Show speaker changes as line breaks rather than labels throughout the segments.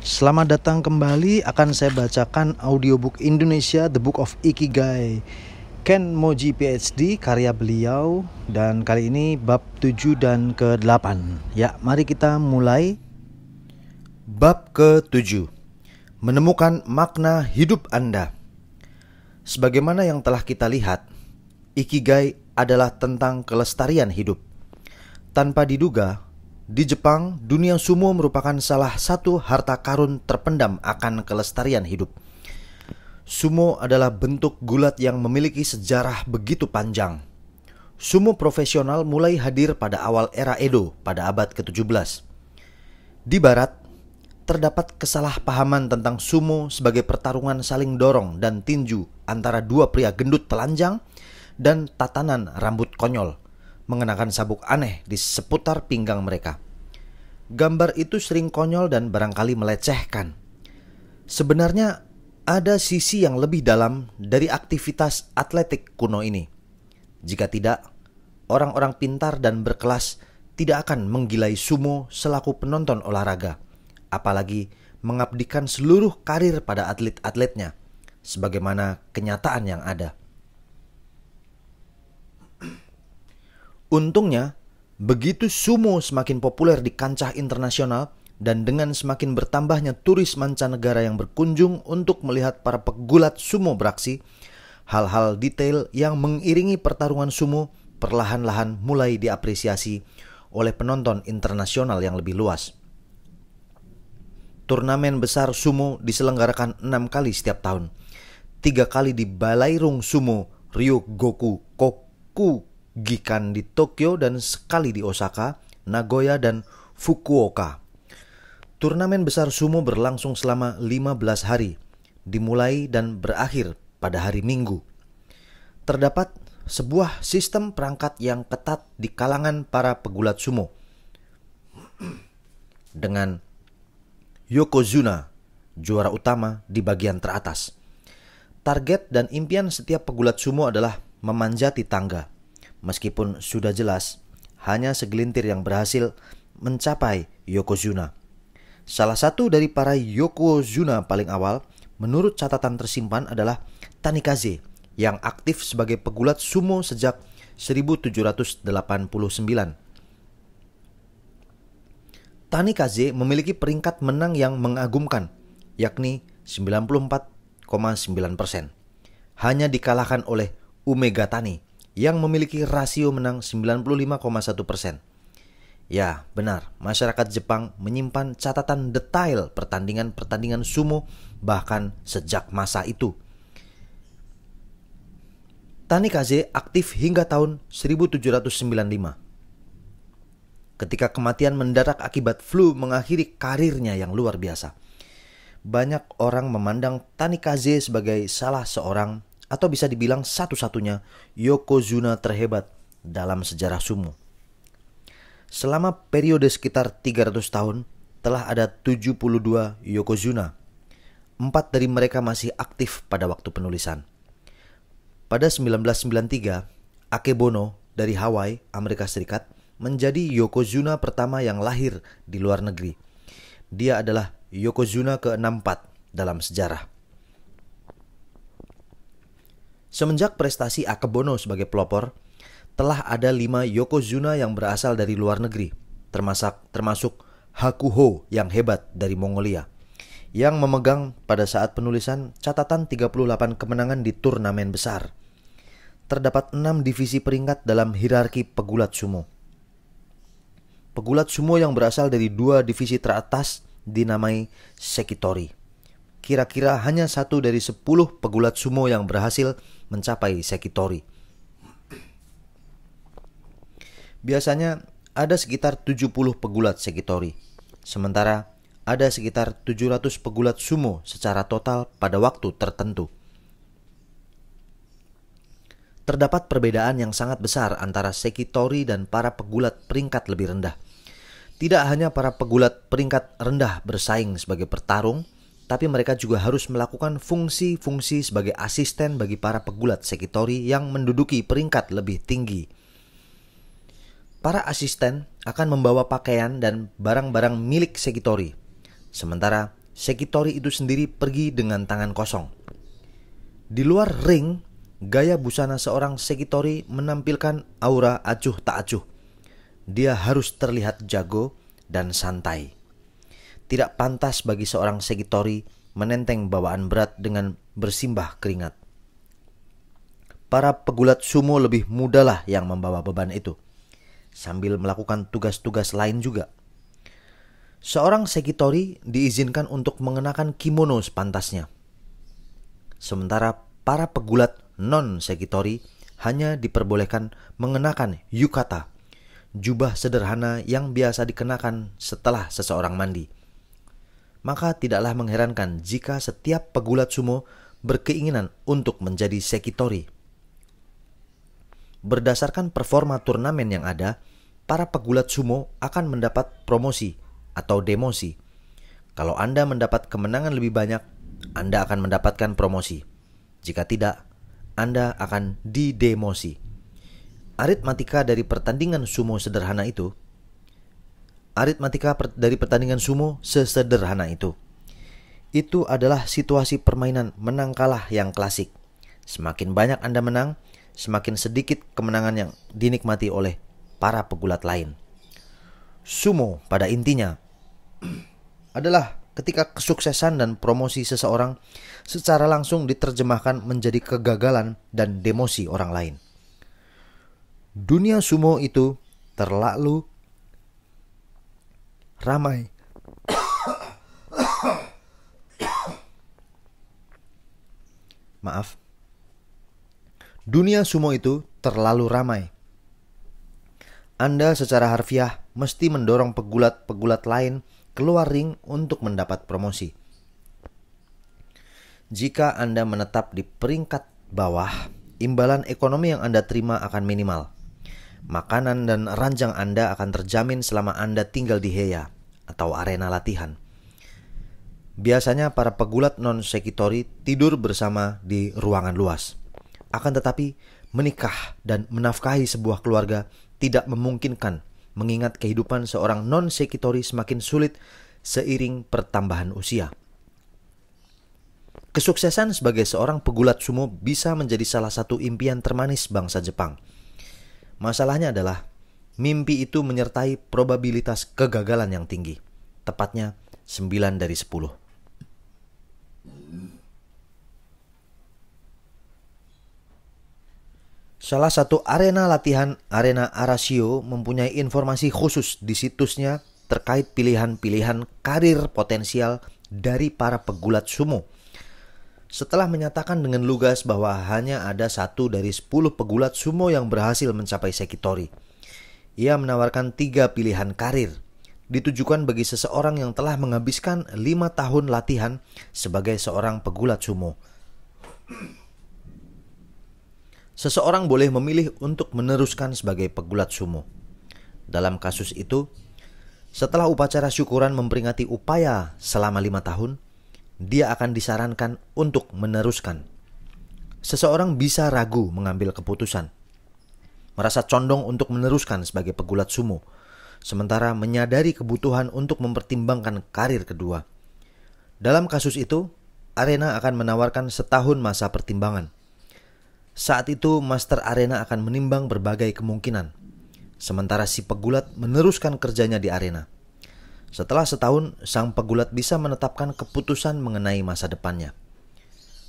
Selamat datang kembali akan saya bacakan audiobook Indonesia The Book of Ikigai Ken Moji PhD karya beliau dan kali ini bab 7 dan ke-8 Ya mari kita mulai Bab ke-7 Menemukan makna hidup Anda Sebagaimana yang telah kita lihat Ikigai adalah tentang kelestarian hidup Tanpa diduga, di Jepang, dunia sumo merupakan salah satu harta karun terpendam akan kelestarian hidup. Sumo adalah bentuk gulat yang memiliki sejarah begitu panjang. Sumo profesional mulai hadir pada awal era Edo pada abad ke-17. Di barat, terdapat kesalahpahaman tentang sumo sebagai pertarungan saling dorong dan tinju antara dua pria gendut telanjang dan tatanan rambut konyol mengenakan sabuk aneh di seputar pinggang mereka. Gambar itu sering konyol dan barangkali melecehkan. Sebenarnya ada sisi yang lebih dalam dari aktivitas atletik kuno ini. Jika tidak, orang-orang pintar dan berkelas tidak akan menggilai sumo selaku penonton olahraga, apalagi mengabdikan seluruh karir pada atlet-atletnya, sebagaimana kenyataan yang ada. Untungnya, begitu sumo semakin populer di kancah internasional dan dengan semakin bertambahnya turis mancanegara yang berkunjung untuk melihat para pegulat sumo beraksi, hal-hal detail yang mengiringi pertarungan sumo perlahan-lahan mulai diapresiasi oleh penonton internasional yang lebih luas. Turnamen besar sumo diselenggarakan enam kali setiap tahun. Tiga kali di Balairung Sumo Ryugoku, Koku Gikan di Tokyo dan sekali di Osaka, Nagoya, dan Fukuoka. Turnamen besar sumo berlangsung selama 15 hari, dimulai dan berakhir pada hari Minggu. Terdapat sebuah sistem perangkat yang ketat di kalangan para pegulat sumo. Dengan Yokozuna, juara utama di bagian teratas. Target dan impian setiap pegulat sumo adalah memanjati tangga meskipun sudah jelas hanya segelintir yang berhasil mencapai Yokozuna. Salah satu dari para Yokozuna paling awal menurut catatan tersimpan adalah Tanikaze yang aktif sebagai pegulat sumo sejak 1789. Tanikaze memiliki peringkat menang yang mengagumkan, yakni 94,9%. Hanya dikalahkan oleh Umega Tani, yang memiliki rasio menang 95,1 persen. Ya, benar. Masyarakat Jepang menyimpan catatan detail pertandingan-pertandingan sumo bahkan sejak masa itu. Tanikaze aktif hingga tahun 1795. Ketika kematian mendadak akibat flu mengakhiri karirnya yang luar biasa. Banyak orang memandang Tanikaze sebagai salah seorang atau bisa dibilang satu-satunya Yokozuna terhebat dalam sejarah sumo. Selama periode sekitar 300 tahun, telah ada 72 Yokozuna. Empat dari mereka masih aktif pada waktu penulisan. Pada 1993, Akebono dari Hawaii, Amerika Serikat, menjadi Yokozuna pertama yang lahir di luar negeri. Dia adalah Yokozuna ke-64 dalam sejarah. Semenjak prestasi Akebono sebagai pelopor, telah ada lima Yokozuna yang berasal dari luar negeri, termasuk, termasuk Hakuho yang hebat dari Mongolia, yang memegang pada saat penulisan catatan 38 kemenangan di turnamen besar. Terdapat enam divisi peringkat dalam hierarki pegulat sumo. Pegulat sumo yang berasal dari dua divisi teratas dinamai Sekitori. Kira-kira hanya satu dari sepuluh pegulat sumo yang berhasil mencapai Sekitori. Biasanya ada sekitar 70 pegulat Sekitori, sementara ada sekitar 700 pegulat sumo secara total pada waktu tertentu. Terdapat perbedaan yang sangat besar antara Sekitori dan para pegulat peringkat lebih rendah. Tidak hanya para pegulat peringkat rendah bersaing sebagai pertarung, tapi mereka juga harus melakukan fungsi-fungsi sebagai asisten bagi para pegulat sekitori yang menduduki peringkat lebih tinggi. Para asisten akan membawa pakaian dan barang-barang milik sekitori, sementara sekitori itu sendiri pergi dengan tangan kosong. Di luar ring, gaya busana seorang sekitori menampilkan aura acuh tak acuh. Dia harus terlihat jago dan santai. Tidak pantas bagi seorang segitori menenteng bawaan berat dengan bersimbah keringat. Para pegulat sumo lebih mudalah yang membawa beban itu, sambil melakukan tugas-tugas lain juga. Seorang segitori diizinkan untuk mengenakan kimono sepantasnya. Sementara para pegulat non segitori hanya diperbolehkan mengenakan yukata, jubah sederhana yang biasa dikenakan setelah seseorang mandi maka tidaklah mengherankan jika setiap pegulat sumo berkeinginan untuk menjadi sekitori. Berdasarkan performa turnamen yang ada, para pegulat sumo akan mendapat promosi atau demosi. Kalau Anda mendapat kemenangan lebih banyak, Anda akan mendapatkan promosi. Jika tidak, anda akan didemosi. Aritmatika dari pertandingan sumo sederhana itu aritmatika dari pertandingan sumo sesederhana itu. Itu adalah situasi permainan menang kalah yang klasik. Semakin banyak Anda menang, semakin sedikit kemenangan yang dinikmati oleh para pegulat lain. Sumo pada intinya adalah ketika kesuksesan dan promosi seseorang secara langsung diterjemahkan menjadi kegagalan dan demosi orang lain. Dunia sumo itu terlalu ramai. Maaf. Dunia sumo itu terlalu ramai. Anda secara harfiah mesti mendorong pegulat-pegulat lain keluar ring untuk mendapat promosi. Jika Anda menetap di peringkat bawah, imbalan ekonomi yang Anda terima akan minimal. Makanan dan ranjang Anda akan terjamin selama Anda tinggal di Heya atau arena latihan. Biasanya para pegulat non sekitori tidur bersama di ruangan luas. Akan tetapi, menikah dan menafkahi sebuah keluarga tidak memungkinkan mengingat kehidupan seorang non sekitori semakin sulit seiring pertambahan usia. Kesuksesan sebagai seorang pegulat sumo bisa menjadi salah satu impian termanis bangsa Jepang – Masalahnya adalah mimpi itu menyertai probabilitas kegagalan yang tinggi. Tepatnya 9 dari 10. Salah satu arena latihan Arena Arasio mempunyai informasi khusus di situsnya terkait pilihan-pilihan karir potensial dari para pegulat sumo setelah menyatakan dengan lugas bahwa hanya ada satu dari sepuluh pegulat sumo yang berhasil mencapai Sekitori. Ia menawarkan tiga pilihan karir, ditujukan bagi seseorang yang telah menghabiskan lima tahun latihan sebagai seorang pegulat sumo. Seseorang boleh memilih untuk meneruskan sebagai pegulat sumo. Dalam kasus itu, setelah upacara syukuran memperingati upaya selama lima tahun, dia akan disarankan untuk meneruskan. Seseorang bisa ragu mengambil keputusan, merasa condong untuk meneruskan sebagai pegulat sumo, sementara menyadari kebutuhan untuk mempertimbangkan karir kedua. Dalam kasus itu, Arena akan menawarkan setahun masa pertimbangan. Saat itu, Master Arena akan menimbang berbagai kemungkinan, sementara si pegulat meneruskan kerjanya di arena. Setelah setahun, sang pegulat bisa menetapkan keputusan mengenai masa depannya.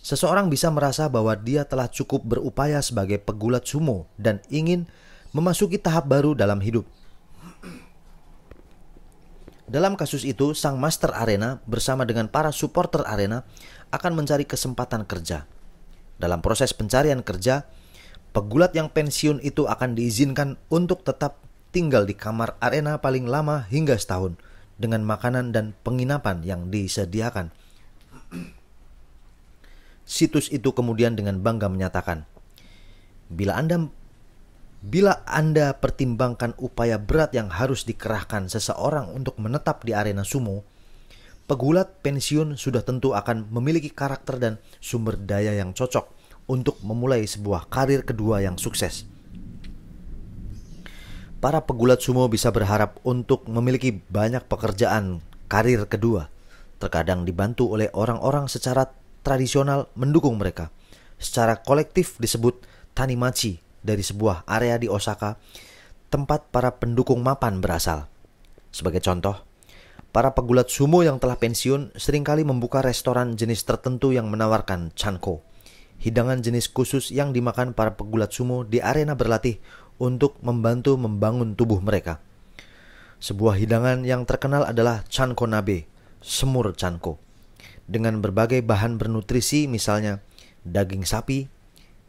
Seseorang bisa merasa bahwa dia telah cukup berupaya sebagai pegulat sumo dan ingin memasuki tahap baru dalam hidup. Dalam kasus itu, sang master arena bersama dengan para supporter arena akan mencari kesempatan kerja. Dalam proses pencarian kerja, pegulat yang pensiun itu akan diizinkan untuk tetap tinggal di kamar arena paling lama hingga setahun – dengan makanan dan penginapan yang disediakan. Situs itu kemudian dengan bangga menyatakan, "Bila Anda bila Anda pertimbangkan upaya berat yang harus dikerahkan seseorang untuk menetap di arena sumo, pegulat pensiun sudah tentu akan memiliki karakter dan sumber daya yang cocok untuk memulai sebuah karir kedua yang sukses." para pegulat sumo bisa berharap untuk memiliki banyak pekerjaan karir kedua, terkadang dibantu oleh orang-orang secara tradisional mendukung mereka. Secara kolektif disebut Tanimachi dari sebuah area di Osaka, tempat para pendukung mapan berasal. Sebagai contoh, para pegulat sumo yang telah pensiun seringkali membuka restoran jenis tertentu yang menawarkan chanko, hidangan jenis khusus yang dimakan para pegulat sumo di arena berlatih untuk membantu membangun tubuh mereka. Sebuah hidangan yang terkenal adalah chanko nabe, semur chanko. Dengan berbagai bahan bernutrisi misalnya daging sapi,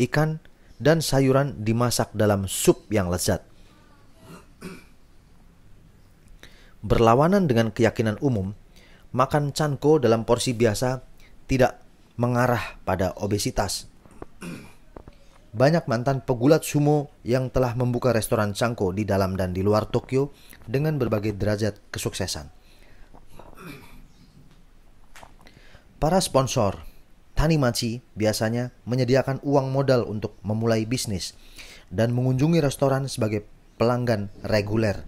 ikan, dan sayuran dimasak dalam sup yang lezat. Berlawanan dengan keyakinan umum, makan chanko dalam porsi biasa tidak mengarah pada obesitas banyak mantan pegulat sumo yang telah membuka restoran Cangko di dalam dan di luar Tokyo dengan berbagai derajat kesuksesan. Para sponsor Tanimachi biasanya menyediakan uang modal untuk memulai bisnis dan mengunjungi restoran sebagai pelanggan reguler.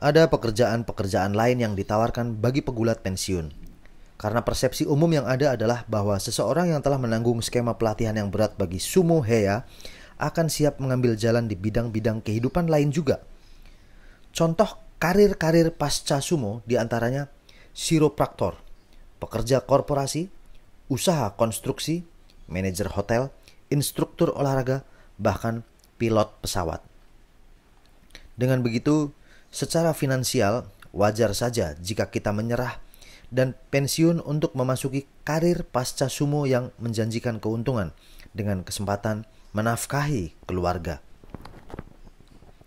Ada pekerjaan-pekerjaan lain yang ditawarkan bagi pegulat pensiun. Karena persepsi umum yang ada adalah bahwa seseorang yang telah menanggung skema pelatihan yang berat bagi sumo heya akan siap mengambil jalan di bidang-bidang kehidupan lain juga. Contoh karir-karir pasca sumo diantaranya siropraktor, pekerja korporasi, usaha konstruksi, manajer hotel, instruktur olahraga, bahkan pilot pesawat. Dengan begitu, secara finansial wajar saja jika kita menyerah dan pensiun untuk memasuki karir pasca sumo yang menjanjikan keuntungan dengan kesempatan menafkahi keluarga.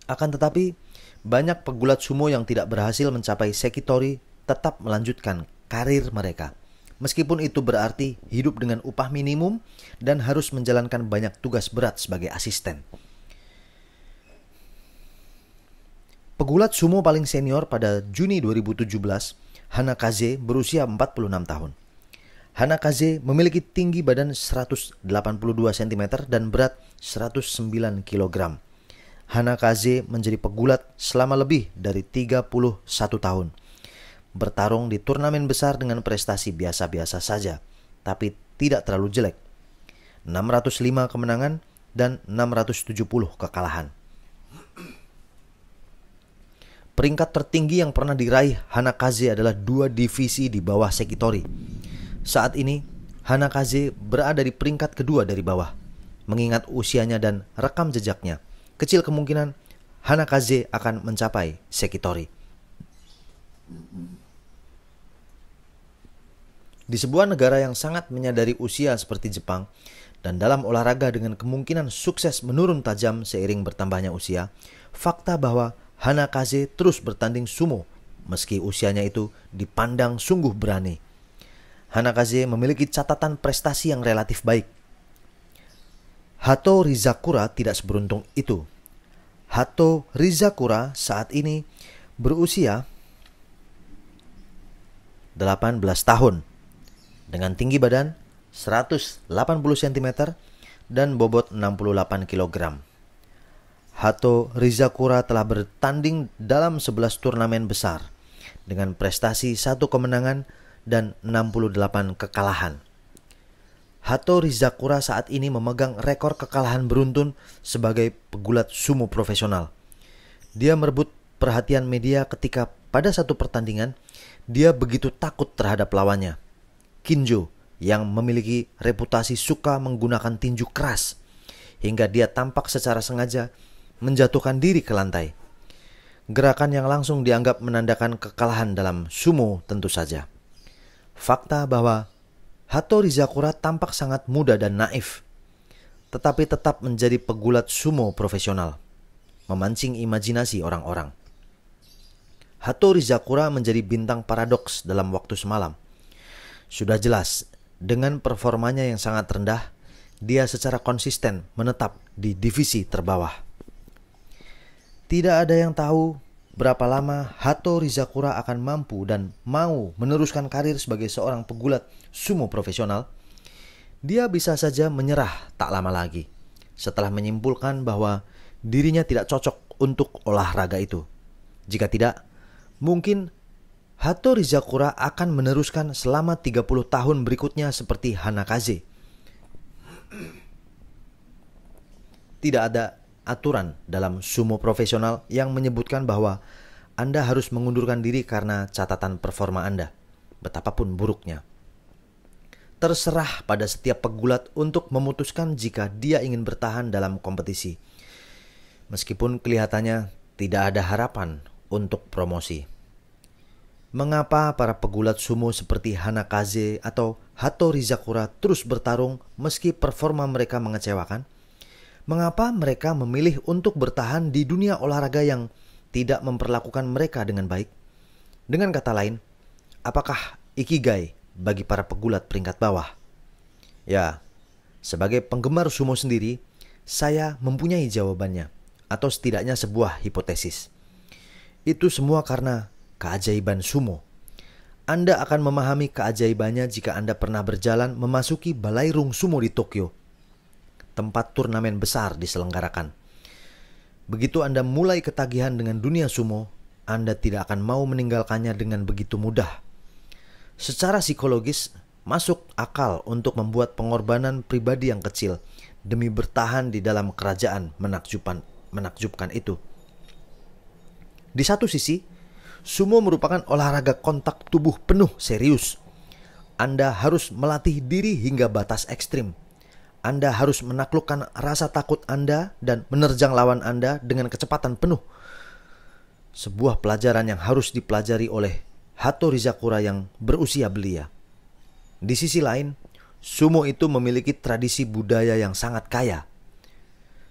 Akan tetapi, banyak pegulat sumo yang tidak berhasil mencapai sekitori tetap melanjutkan karir mereka. Meskipun itu berarti hidup dengan upah minimum dan harus menjalankan banyak tugas berat sebagai asisten. Pegulat sumo paling senior pada Juni 2017 Hana Hanakaze berusia 46 tahun. Hana Hanakaze memiliki tinggi badan 182 cm dan berat 109 kg. Hanakaze menjadi pegulat selama lebih dari 31 tahun. Bertarung di turnamen besar dengan prestasi biasa-biasa saja, tapi tidak terlalu jelek. 605 kemenangan dan 670 kekalahan. Peringkat tertinggi yang pernah diraih Hanakaze adalah dua divisi di bawah Sekitori. Saat ini, Hanakaze berada di peringkat kedua dari bawah. Mengingat usianya dan rekam jejaknya, kecil kemungkinan Hanakaze akan mencapai Sekitori. Di sebuah negara yang sangat menyadari usia seperti Jepang, dan dalam olahraga dengan kemungkinan sukses menurun tajam seiring bertambahnya usia, fakta bahwa Hanakaze terus bertanding sumo meski usianya itu dipandang sungguh berani. Hanakaze memiliki catatan prestasi yang relatif baik. Hato Rizakura tidak seberuntung itu. Hato Rizakura saat ini berusia 18 tahun dengan tinggi badan 180 cm dan bobot 68 kg. Hato Rizakura telah bertanding dalam 11 turnamen besar dengan prestasi satu kemenangan dan 68 kekalahan. Hato Rizakura saat ini memegang rekor kekalahan beruntun sebagai pegulat sumo profesional. Dia merebut perhatian media ketika pada satu pertandingan dia begitu takut terhadap lawannya. Kinjo yang memiliki reputasi suka menggunakan tinju keras hingga dia tampak secara sengaja menjatuhkan diri ke lantai. Gerakan yang langsung dianggap menandakan kekalahan dalam sumo tentu saja. Fakta bahwa Hato Rizakura tampak sangat muda dan naif, tetapi tetap menjadi pegulat sumo profesional, memancing imajinasi orang-orang. Hato Rizakura menjadi bintang paradoks dalam waktu semalam. Sudah jelas, dengan performanya yang sangat rendah, dia secara konsisten menetap di divisi terbawah. Tidak ada yang tahu berapa lama Hato Rizakura akan mampu dan mau meneruskan karir sebagai seorang pegulat sumo profesional. Dia bisa saja menyerah tak lama lagi setelah menyimpulkan bahwa dirinya tidak cocok untuk olahraga itu. Jika tidak, mungkin Hato Rizakura akan meneruskan selama 30 tahun berikutnya seperti Hanakaze. Tidak ada aturan dalam sumo profesional yang menyebutkan bahwa Anda harus mengundurkan diri karena catatan performa Anda, betapapun buruknya. Terserah pada setiap pegulat untuk memutuskan jika dia ingin bertahan dalam kompetisi, meskipun kelihatannya tidak ada harapan untuk promosi. Mengapa para pegulat sumo seperti Hanakaze atau Hato Rizakura terus bertarung meski performa mereka mengecewakan? mengapa mereka memilih untuk bertahan di dunia olahraga yang tidak memperlakukan mereka dengan baik? Dengan kata lain, apakah ikigai bagi para pegulat peringkat bawah? Ya, sebagai penggemar sumo sendiri, saya mempunyai jawabannya atau setidaknya sebuah hipotesis. Itu semua karena keajaiban sumo. Anda akan memahami keajaibannya jika Anda pernah berjalan memasuki balai rung sumo di Tokyo tempat turnamen besar diselenggarakan. Begitu Anda mulai ketagihan dengan dunia sumo, Anda tidak akan mau meninggalkannya dengan begitu mudah. Secara psikologis, masuk akal untuk membuat pengorbanan pribadi yang kecil demi bertahan di dalam kerajaan menakjubkan, menakjubkan itu. Di satu sisi, sumo merupakan olahraga kontak tubuh penuh serius. Anda harus melatih diri hingga batas ekstrim – anda harus menaklukkan rasa takut Anda dan menerjang lawan Anda dengan kecepatan penuh. Sebuah pelajaran yang harus dipelajari oleh Hato Rizakura yang berusia belia. Di sisi lain, sumo itu memiliki tradisi budaya yang sangat kaya.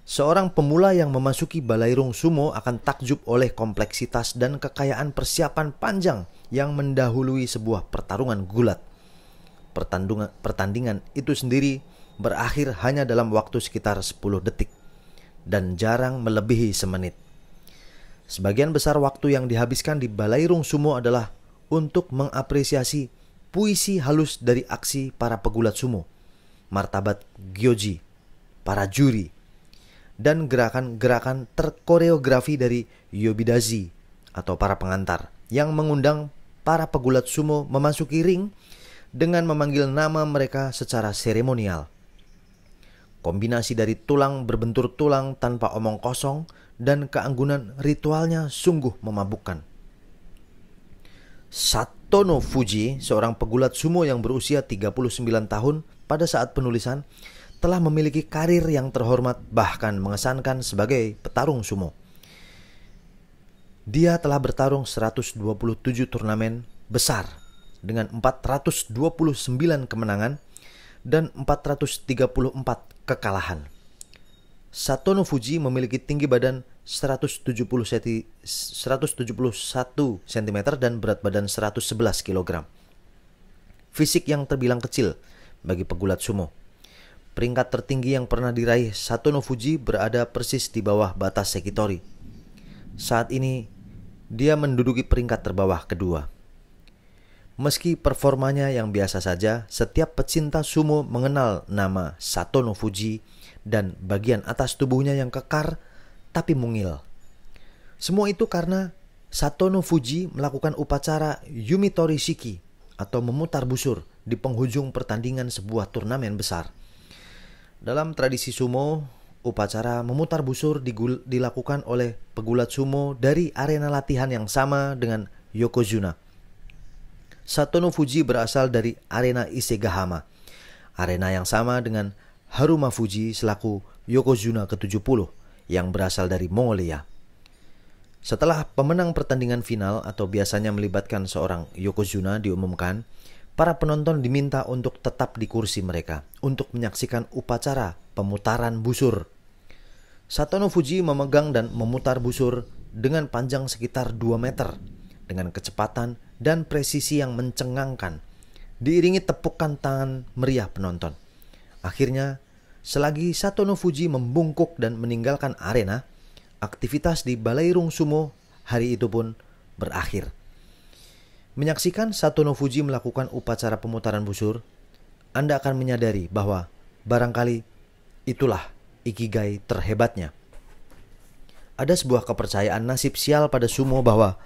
Seorang pemula yang memasuki balairung sumo akan takjub oleh kompleksitas dan kekayaan persiapan panjang yang mendahului sebuah pertarungan gulat. pertandingan itu sendiri berakhir hanya dalam waktu sekitar 10 detik dan jarang melebihi semenit. Sebagian besar waktu yang dihabiskan di Balairung Sumo adalah untuk mengapresiasi puisi halus dari aksi para pegulat sumo, martabat Gyoji, para juri, dan gerakan-gerakan terkoreografi dari Yobidazi atau para pengantar yang mengundang para pegulat sumo memasuki ring dengan memanggil nama mereka secara seremonial. Kombinasi dari tulang berbentur tulang tanpa omong kosong dan keanggunan ritualnya sungguh memabukkan. Satono Fuji, seorang pegulat sumo yang berusia 39 tahun pada saat penulisan, telah memiliki karir yang terhormat bahkan mengesankan sebagai petarung sumo. Dia telah bertarung 127 turnamen besar dengan 429 kemenangan dan 434 kekalahan. Satono Fuji memiliki tinggi badan 170 cm, 171 cm dan berat badan 111 kg. Fisik yang terbilang kecil bagi pegulat sumo. Peringkat tertinggi yang pernah diraih Satono Fuji berada persis di bawah batas Sekitori. Saat ini, dia menduduki peringkat terbawah kedua. Meski performanya yang biasa saja, setiap pecinta sumo mengenal nama Satono Fuji dan bagian atas tubuhnya yang kekar tapi mungil. Semua itu karena Satono Fuji melakukan upacara Yumitori Shiki atau memutar busur di penghujung pertandingan sebuah turnamen besar. Dalam tradisi sumo, upacara memutar busur dilakukan oleh pegulat sumo dari arena latihan yang sama dengan Yokozuna Satono Fuji berasal dari arena Isegahama, arena yang sama dengan Haruma Fuji selaku Yokozuna ke-70 yang berasal dari Mongolia. Setelah pemenang pertandingan final atau biasanya melibatkan seorang Yokozuna diumumkan, para penonton diminta untuk tetap di kursi mereka untuk menyaksikan upacara pemutaran busur. Satono Fuji memegang dan memutar busur dengan panjang sekitar 2 meter dengan kecepatan dan presisi yang mencengangkan, diiringi tepukan tangan meriah penonton. Akhirnya, selagi Satono Fuji membungkuk dan meninggalkan arena, aktivitas di Balai Sumo hari itu pun berakhir. Menyaksikan Satono Fuji melakukan upacara pemutaran busur, Anda akan menyadari bahwa barangkali itulah ikigai terhebatnya. Ada sebuah kepercayaan nasib sial pada sumo bahwa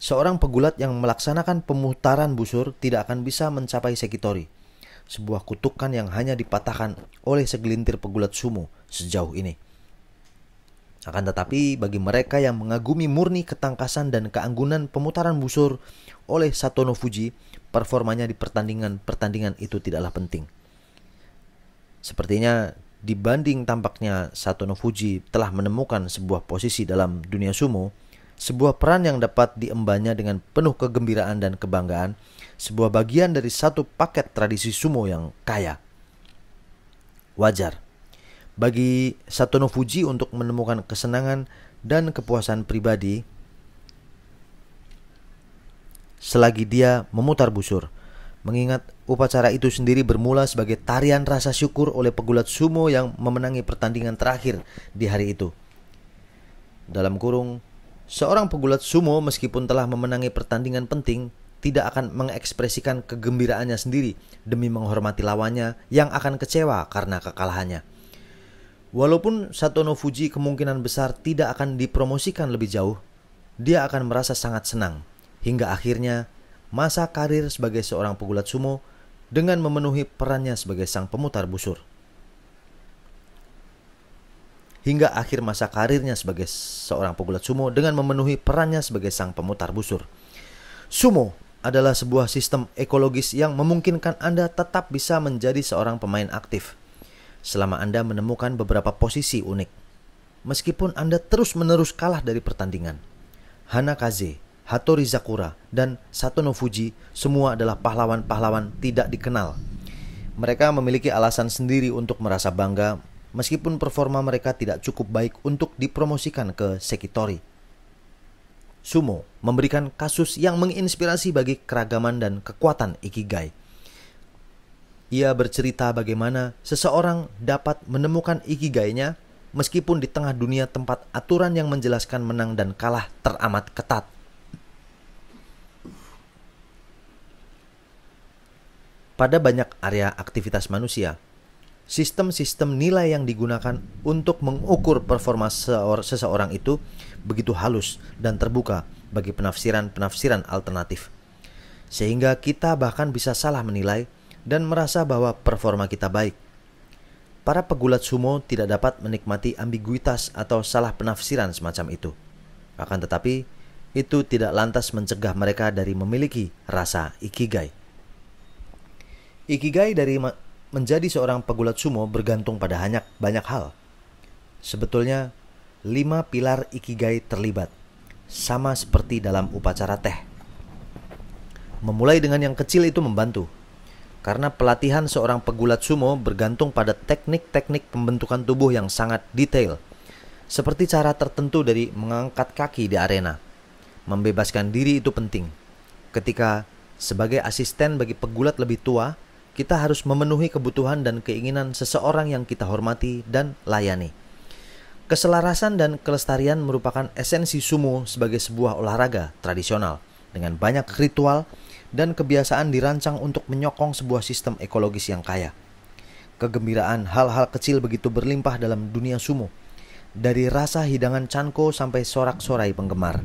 Seorang pegulat yang melaksanakan pemutaran busur tidak akan bisa mencapai sekitori, sebuah kutukan yang hanya dipatahkan oleh segelintir pegulat sumo sejauh ini. Akan tetapi, bagi mereka yang mengagumi murni ketangkasan dan keanggunan pemutaran busur oleh Satono Fuji, performanya di pertandingan-pertandingan itu tidaklah penting. Sepertinya dibanding tampaknya Satono Fuji telah menemukan sebuah posisi dalam dunia sumo, sebuah peran yang dapat diembannya dengan penuh kegembiraan dan kebanggaan, sebuah bagian dari satu paket tradisi sumo yang kaya. Wajar bagi Satono Fuji untuk menemukan kesenangan dan kepuasan pribadi selagi dia memutar busur. Mengingat upacara itu sendiri bermula sebagai tarian rasa syukur oleh pegulat sumo yang memenangi pertandingan terakhir di hari itu. Dalam kurung Seorang pegulat sumo meskipun telah memenangi pertandingan penting, tidak akan mengekspresikan kegembiraannya sendiri demi menghormati lawannya yang akan kecewa karena kekalahannya. Walaupun Satono Fuji kemungkinan besar tidak akan dipromosikan lebih jauh, dia akan merasa sangat senang hingga akhirnya masa karir sebagai seorang pegulat sumo dengan memenuhi perannya sebagai sang pemutar busur hingga akhir masa karirnya sebagai seorang pegulat sumo dengan memenuhi perannya sebagai sang pemutar busur. Sumo adalah sebuah sistem ekologis yang memungkinkan Anda tetap bisa menjadi seorang pemain aktif selama Anda menemukan beberapa posisi unik. Meskipun Anda terus-menerus kalah dari pertandingan. Hanakaze, Hattori Zakura, dan Sato Fuji semua adalah pahlawan-pahlawan tidak dikenal. Mereka memiliki alasan sendiri untuk merasa bangga meskipun performa mereka tidak cukup baik untuk dipromosikan ke Sekitori. Sumo memberikan kasus yang menginspirasi bagi keragaman dan kekuatan Ikigai. Ia bercerita bagaimana seseorang dapat menemukan Ikigainya meskipun di tengah dunia tempat aturan yang menjelaskan menang dan kalah teramat ketat. Pada banyak area aktivitas manusia, sistem-sistem nilai yang digunakan untuk mengukur performa seseorang itu begitu halus dan terbuka bagi penafsiran-penafsiran alternatif. Sehingga kita bahkan bisa salah menilai dan merasa bahwa performa kita baik. Para pegulat sumo tidak dapat menikmati ambiguitas atau salah penafsiran semacam itu. Akan tetapi, itu tidak lantas mencegah mereka dari memiliki rasa ikigai. Ikigai dari menjadi seorang pegulat sumo bergantung pada banyak, banyak hal. Sebetulnya, lima pilar ikigai terlibat, sama seperti dalam upacara teh. Memulai dengan yang kecil itu membantu, karena pelatihan seorang pegulat sumo bergantung pada teknik-teknik pembentukan tubuh yang sangat detail, seperti cara tertentu dari mengangkat kaki di arena. Membebaskan diri itu penting. Ketika sebagai asisten bagi pegulat lebih tua, kita harus memenuhi kebutuhan dan keinginan seseorang yang kita hormati dan layani. Keselarasan dan kelestarian merupakan esensi sumo sebagai sebuah olahraga tradisional dengan banyak ritual dan kebiasaan dirancang untuk menyokong sebuah sistem ekologis yang kaya. Kegembiraan hal-hal kecil begitu berlimpah dalam dunia sumo, dari rasa hidangan canko sampai sorak-sorai penggemar.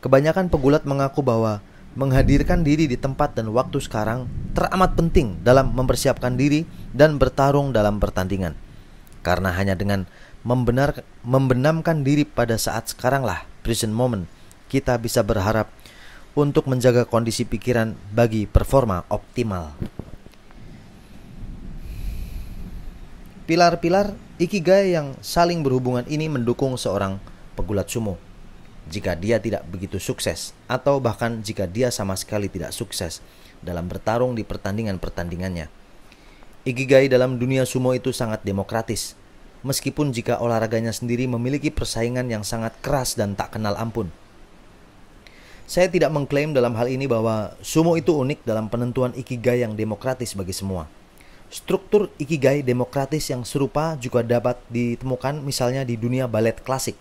Kebanyakan pegulat mengaku bahwa menghadirkan diri di tempat dan waktu sekarang teramat penting dalam mempersiapkan diri dan bertarung dalam pertandingan. Karena hanya dengan membenar, membenamkan diri pada saat sekaranglah present moment kita bisa berharap untuk menjaga kondisi pikiran bagi performa optimal. Pilar-pilar ikigai yang saling berhubungan ini mendukung seorang pegulat sumo jika dia tidak begitu sukses, atau bahkan jika dia sama sekali tidak sukses dalam bertarung di pertandingan-pertandingannya. Ikigai dalam dunia sumo itu sangat demokratis, meskipun jika olahraganya sendiri memiliki persaingan yang sangat keras dan tak kenal ampun. Saya tidak mengklaim dalam hal ini bahwa sumo itu unik dalam penentuan ikigai yang demokratis bagi semua. Struktur ikigai demokratis yang serupa juga dapat ditemukan misalnya di dunia balet klasik.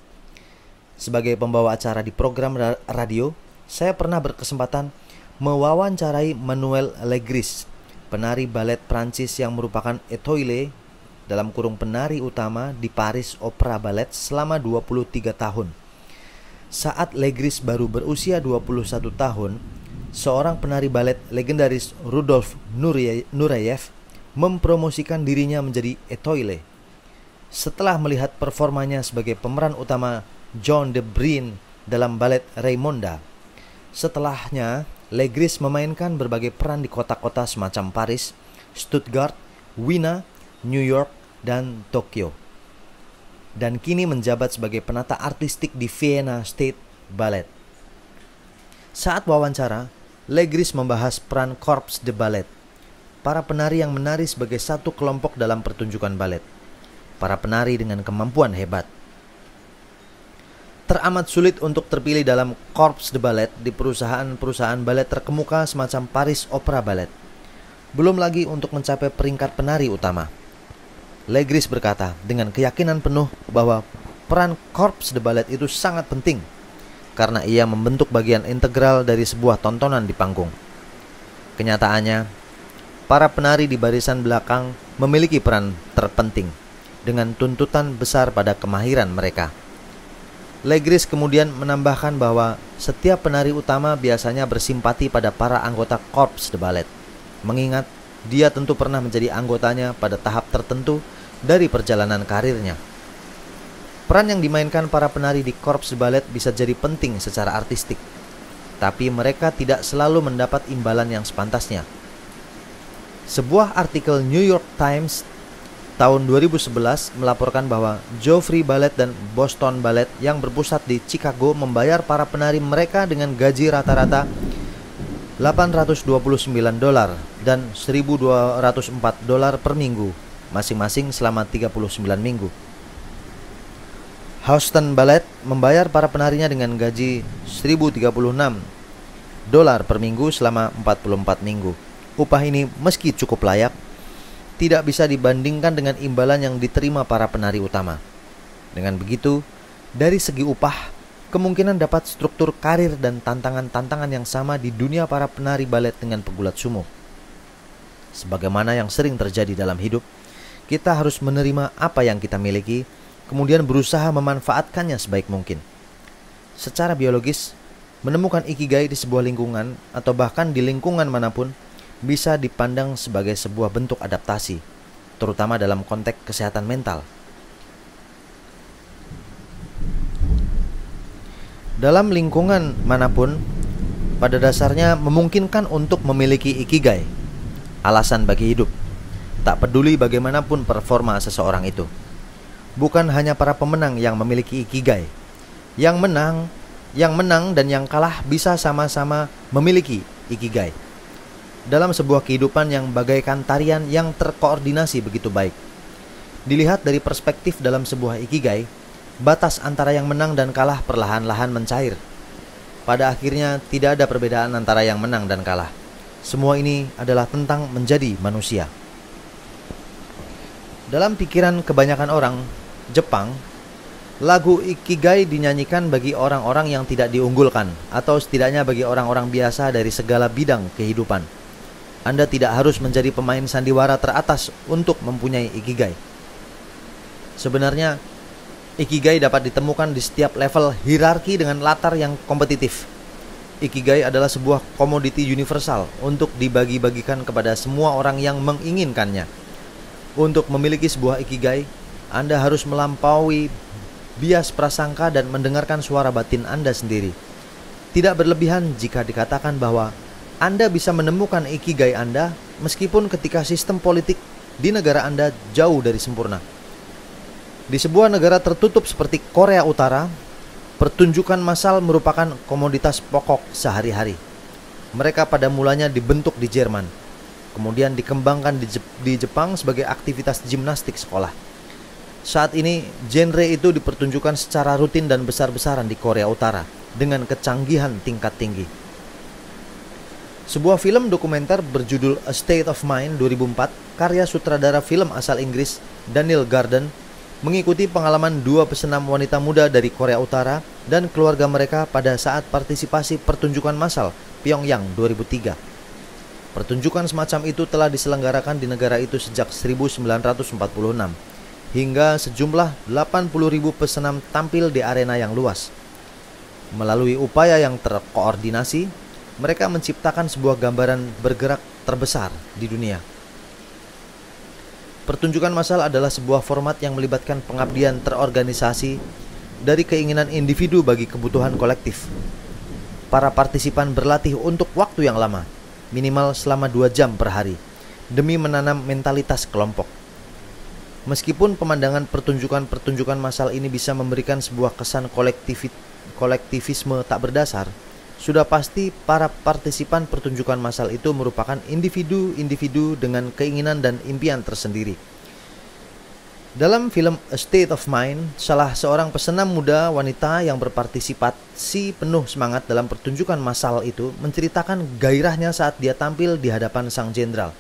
Sebagai pembawa acara di program radio, saya pernah berkesempatan mewawancarai Manuel Legris, penari balet Prancis yang merupakan etoile dalam kurung penari utama di Paris Opera Ballet selama 23 tahun. Saat Legris baru berusia 21 tahun, seorang penari balet legendaris Rudolf Nureyev mempromosikan dirinya menjadi etoile. Setelah melihat performanya sebagai pemeran utama John de Brin dalam balet Raymonda. Setelahnya, Legris memainkan berbagai peran di kota-kota semacam Paris, Stuttgart, Wina, New York, dan Tokyo. Dan kini menjabat sebagai penata artistik di Vienna State Ballet. Saat wawancara, Legris membahas peran Corps de Ballet, para penari yang menari sebagai satu kelompok dalam pertunjukan ballet, Para penari dengan kemampuan hebat teramat sulit untuk terpilih dalam korps de ballet di perusahaan-perusahaan ballet terkemuka semacam Paris Opera Ballet. Belum lagi untuk mencapai peringkat penari utama. Legris berkata dengan keyakinan penuh bahwa peran korps de ballet itu sangat penting karena ia membentuk bagian integral dari sebuah tontonan di panggung. Kenyataannya, para penari di barisan belakang memiliki peran terpenting dengan tuntutan besar pada kemahiran mereka. Legris kemudian menambahkan bahwa setiap penari utama biasanya bersimpati pada para anggota Korps de Ballet, mengingat dia tentu pernah menjadi anggotanya pada tahap tertentu dari perjalanan karirnya. Peran yang dimainkan para penari di Korps de Ballet bisa jadi penting secara artistik, tapi mereka tidak selalu mendapat imbalan yang sepantasnya. Sebuah artikel New York Times tahun 2011 melaporkan bahwa Joffrey Ballet dan Boston Ballet yang berpusat di Chicago membayar para penari mereka dengan gaji rata-rata 829 dolar dan 1204 dolar per minggu masing-masing selama 39 minggu. Houston Ballet membayar para penarinya dengan gaji 1036 dolar per minggu selama 44 minggu. Upah ini meski cukup layak tidak bisa dibandingkan dengan imbalan yang diterima para penari utama. Dengan begitu, dari segi upah, kemungkinan dapat struktur karir dan tantangan-tantangan yang sama di dunia para penari balet dengan pegulat sumo. Sebagaimana yang sering terjadi dalam hidup, kita harus menerima apa yang kita miliki, kemudian berusaha memanfaatkannya sebaik mungkin. Secara biologis, menemukan ikigai di sebuah lingkungan atau bahkan di lingkungan manapun bisa dipandang sebagai sebuah bentuk adaptasi, terutama dalam konteks kesehatan mental. Dalam lingkungan manapun, pada dasarnya memungkinkan untuk memiliki ikigai, alasan bagi hidup. Tak peduli bagaimanapun performa seseorang itu. Bukan hanya para pemenang yang memiliki ikigai. Yang menang, yang menang dan yang kalah bisa sama-sama memiliki ikigai dalam sebuah kehidupan yang bagaikan tarian yang terkoordinasi begitu baik. Dilihat dari perspektif dalam sebuah ikigai, batas antara yang menang dan kalah perlahan-lahan mencair. Pada akhirnya, tidak ada perbedaan antara yang menang dan kalah. Semua ini adalah tentang menjadi manusia. Dalam pikiran kebanyakan orang, Jepang, lagu Ikigai dinyanyikan bagi orang-orang yang tidak diunggulkan atau setidaknya bagi orang-orang biasa dari segala bidang kehidupan. Anda tidak harus menjadi pemain sandiwara teratas untuk mempunyai ikigai. Sebenarnya, ikigai dapat ditemukan di setiap level hierarki dengan latar yang kompetitif. Ikigai adalah sebuah komoditi universal untuk dibagi-bagikan kepada semua orang yang menginginkannya. Untuk memiliki sebuah ikigai, Anda harus melampaui bias prasangka dan mendengarkan suara batin Anda sendiri. Tidak berlebihan jika dikatakan bahwa anda bisa menemukan ikigai Anda meskipun ketika sistem politik di negara Anda jauh dari sempurna. Di sebuah negara tertutup seperti Korea Utara, pertunjukan massal merupakan komoditas pokok sehari-hari. Mereka pada mulanya dibentuk di Jerman, kemudian dikembangkan di, Jep di Jepang sebagai aktivitas gimnastik sekolah. Saat ini, genre itu dipertunjukkan secara rutin dan besar-besaran di Korea Utara dengan kecanggihan tingkat tinggi. Sebuah film dokumenter berjudul A State of Mind 2004, karya sutradara film asal Inggris Daniel Garden, mengikuti pengalaman dua pesenam wanita muda dari Korea Utara dan keluarga mereka pada saat partisipasi pertunjukan massal Pyongyang 2003. Pertunjukan semacam itu telah diselenggarakan di negara itu sejak 1946, hingga sejumlah 80.000 pesenam tampil di arena yang luas. Melalui upaya yang terkoordinasi, mereka menciptakan sebuah gambaran bergerak terbesar di dunia. Pertunjukan massal adalah sebuah format yang melibatkan pengabdian terorganisasi dari keinginan individu bagi kebutuhan kolektif. Para partisipan berlatih untuk waktu yang lama, minimal selama dua jam per hari, demi menanam mentalitas kelompok. Meskipun pemandangan pertunjukan-pertunjukan massal ini bisa memberikan sebuah kesan kolektivisme tak berdasar, sudah pasti para partisipan pertunjukan massal itu merupakan individu-individu dengan keinginan dan impian tersendiri. Dalam film A State of Mind, salah seorang pesenam muda wanita yang berpartisipasi penuh semangat dalam pertunjukan massal itu menceritakan gairahnya saat dia tampil di hadapan sang jenderal.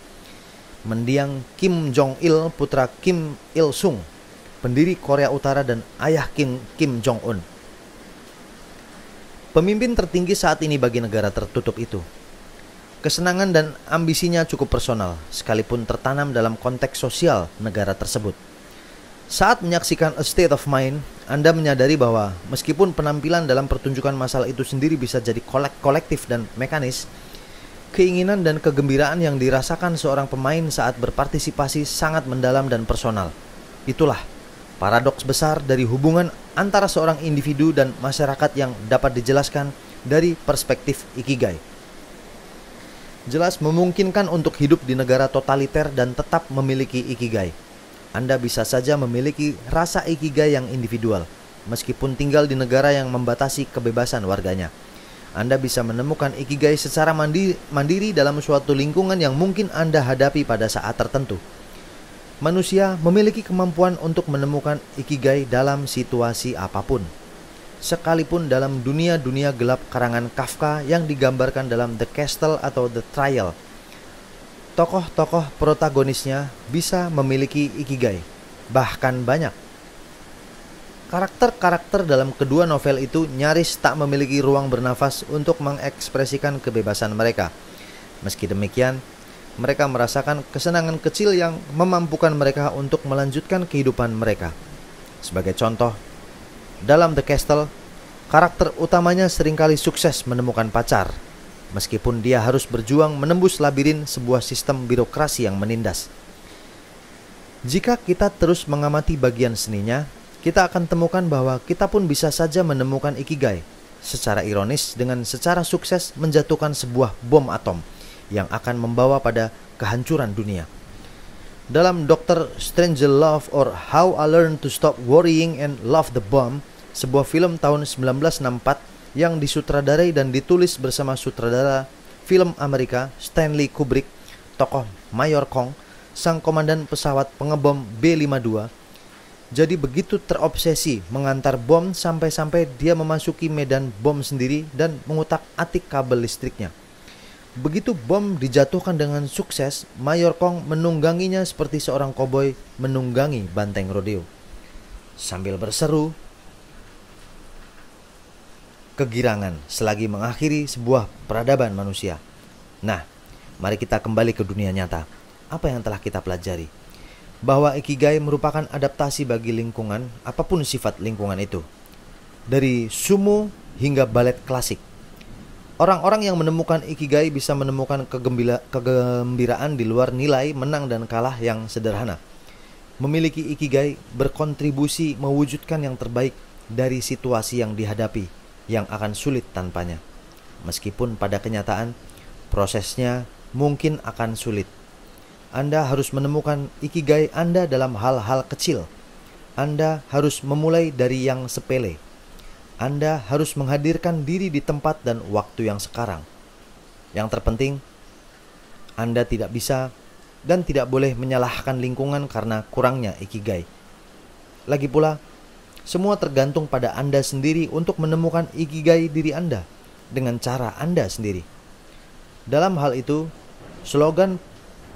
Mendiang Kim Jong-il, putra Kim Il-sung, pendiri Korea Utara dan ayah Kim Kim Jong-un pemimpin tertinggi saat ini bagi negara tertutup itu. Kesenangan dan ambisinya cukup personal, sekalipun tertanam dalam konteks sosial negara tersebut. Saat menyaksikan A State of Mind, Anda menyadari bahwa meskipun penampilan dalam pertunjukan masalah itu sendiri bisa jadi kolek kolektif dan mekanis, keinginan dan kegembiraan yang dirasakan seorang pemain saat berpartisipasi sangat mendalam dan personal. Itulah Paradoks besar dari hubungan antara seorang individu dan masyarakat yang dapat dijelaskan dari perspektif ikigai. Jelas memungkinkan untuk hidup di negara totaliter dan tetap memiliki ikigai. Anda bisa saja memiliki rasa ikigai yang individual, meskipun tinggal di negara yang membatasi kebebasan warganya. Anda bisa menemukan ikigai secara mandiri, dalam suatu lingkungan yang mungkin Anda hadapi pada saat tertentu manusia memiliki kemampuan untuk menemukan ikigai dalam situasi apapun. Sekalipun dalam dunia-dunia gelap karangan Kafka yang digambarkan dalam The Castle atau The Trial, tokoh-tokoh protagonisnya bisa memiliki ikigai, bahkan banyak. Karakter-karakter dalam kedua novel itu nyaris tak memiliki ruang bernafas untuk mengekspresikan kebebasan mereka. Meski demikian, mereka merasakan kesenangan kecil yang memampukan mereka untuk melanjutkan kehidupan mereka. Sebagai contoh, dalam The Castle, karakter utamanya seringkali sukses menemukan pacar, meskipun dia harus berjuang menembus labirin sebuah sistem birokrasi yang menindas. Jika kita terus mengamati bagian seninya, kita akan temukan bahwa kita pun bisa saja menemukan ikigai secara ironis dengan secara sukses menjatuhkan sebuah bom atom – yang akan membawa pada kehancuran dunia. Dalam Dr. Love or How I Learned to Stop Worrying and Love the Bomb, sebuah film tahun 1964 yang disutradarai dan ditulis bersama sutradara film Amerika Stanley Kubrick, tokoh Mayor Kong, sang komandan pesawat pengebom B-52, jadi begitu terobsesi mengantar bom sampai-sampai dia memasuki medan bom sendiri dan mengutak-atik kabel listriknya. Begitu bom dijatuhkan dengan sukses, Mayor Kong menungganginya seperti seorang koboi menunggangi banteng rodeo. Sambil berseru, kegirangan selagi mengakhiri sebuah peradaban manusia. Nah, mari kita kembali ke dunia nyata. Apa yang telah kita pelajari? Bahwa ikigai merupakan adaptasi bagi lingkungan, apapun sifat lingkungan itu. Dari sumo hingga balet klasik, Orang-orang yang menemukan ikigai bisa menemukan kegembira, kegembiraan di luar nilai menang dan kalah yang sederhana. Memiliki ikigai berkontribusi mewujudkan yang terbaik dari situasi yang dihadapi yang akan sulit tanpanya. Meskipun pada kenyataan prosesnya mungkin akan sulit. Anda harus menemukan ikigai Anda dalam hal-hal kecil. Anda harus memulai dari yang sepele anda harus menghadirkan diri di tempat dan waktu yang sekarang. Yang terpenting, Anda tidak bisa dan tidak boleh menyalahkan lingkungan karena kurangnya ikigai. Lagi pula, semua tergantung pada Anda sendiri untuk menemukan ikigai diri Anda dengan cara Anda sendiri. Dalam hal itu, slogan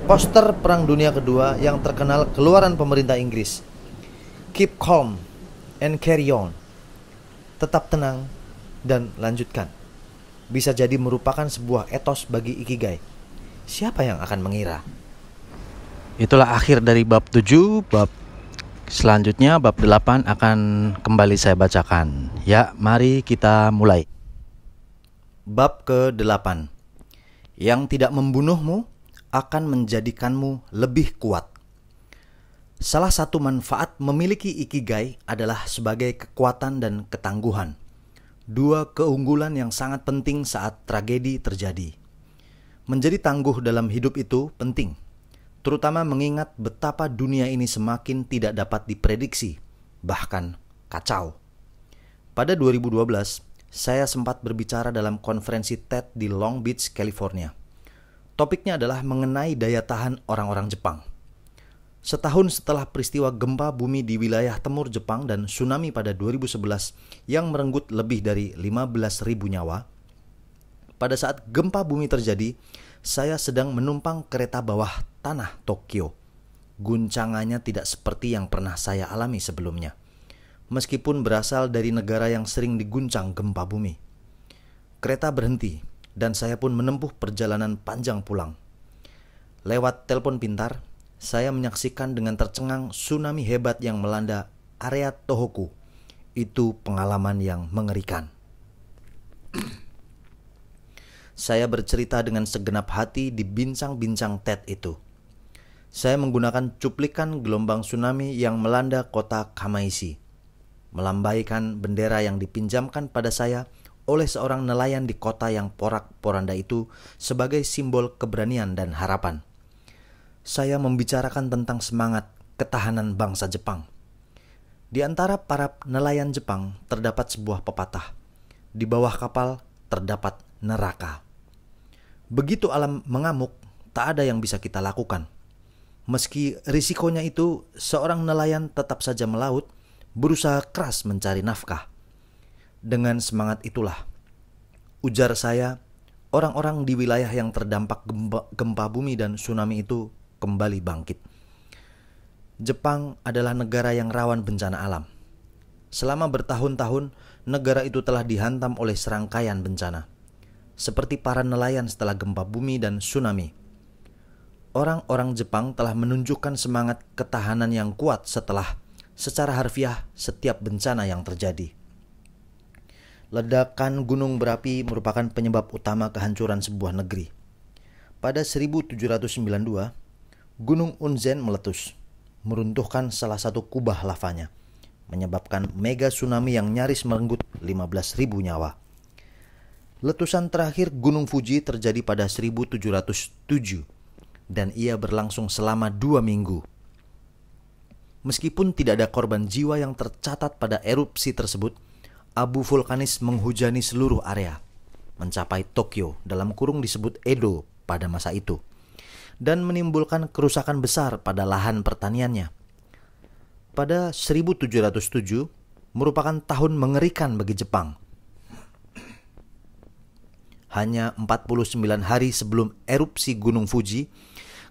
poster Perang Dunia Kedua yang terkenal keluaran pemerintah Inggris, "Keep calm and carry on." tetap tenang, dan lanjutkan. Bisa jadi merupakan sebuah etos bagi Ikigai. Siapa yang akan mengira? Itulah akhir dari bab 7, bab selanjutnya bab 8 akan kembali saya bacakan. Ya, mari kita mulai. Bab ke-8. Yang tidak membunuhmu akan menjadikanmu lebih kuat. Salah satu manfaat memiliki ikigai adalah sebagai kekuatan dan ketangguhan. Dua keunggulan yang sangat penting saat tragedi terjadi. Menjadi tangguh dalam hidup itu penting, terutama mengingat betapa dunia ini semakin tidak dapat diprediksi, bahkan kacau. Pada 2012, saya sempat berbicara dalam konferensi TED di Long Beach, California. Topiknya adalah mengenai daya tahan orang-orang Jepang. Setahun setelah peristiwa gempa bumi di wilayah timur Jepang dan tsunami pada 2011 yang merenggut lebih dari 15.000 nyawa, pada saat gempa bumi terjadi, saya sedang menumpang kereta bawah tanah Tokyo. Guncangannya tidak seperti yang pernah saya alami sebelumnya. Meskipun berasal dari negara yang sering diguncang gempa bumi. Kereta berhenti dan saya pun menempuh perjalanan panjang pulang. Lewat telepon pintar, saya menyaksikan dengan tercengang tsunami hebat yang melanda area Tohoku. Itu pengalaman yang mengerikan. saya bercerita dengan segenap hati di bincang-bincang TED itu. Saya menggunakan cuplikan gelombang tsunami yang melanda kota Kamaisi, melambaikan bendera yang dipinjamkan pada saya oleh seorang nelayan di kota yang porak-poranda itu sebagai simbol keberanian dan harapan saya membicarakan tentang semangat ketahanan bangsa Jepang. Di antara para nelayan Jepang terdapat sebuah pepatah. Di bawah kapal terdapat neraka. Begitu alam mengamuk, tak ada yang bisa kita lakukan. Meski risikonya itu, seorang nelayan tetap saja melaut, berusaha keras mencari nafkah. Dengan semangat itulah, ujar saya, orang-orang di wilayah yang terdampak gempa, gempa bumi dan tsunami itu kembali bangkit. Jepang adalah negara yang rawan bencana alam. Selama bertahun-tahun, negara itu telah dihantam oleh serangkaian bencana, seperti para nelayan setelah gempa bumi dan tsunami. Orang-orang Jepang telah menunjukkan semangat ketahanan yang kuat setelah secara harfiah setiap bencana yang terjadi. Ledakan gunung berapi merupakan penyebab utama kehancuran sebuah negeri. Pada 1792, Gunung Unzen meletus, meruntuhkan salah satu kubah lavanya, menyebabkan mega tsunami yang nyaris merenggut 15.000 nyawa. Letusan terakhir Gunung Fuji terjadi pada 1707 dan ia berlangsung selama dua minggu. Meskipun tidak ada korban jiwa yang tercatat pada erupsi tersebut, abu vulkanis menghujani seluruh area, mencapai Tokyo dalam kurung disebut Edo pada masa itu dan menimbulkan kerusakan besar pada lahan pertaniannya. Pada 1707 merupakan tahun mengerikan bagi Jepang. Hanya 49 hari sebelum erupsi Gunung Fuji,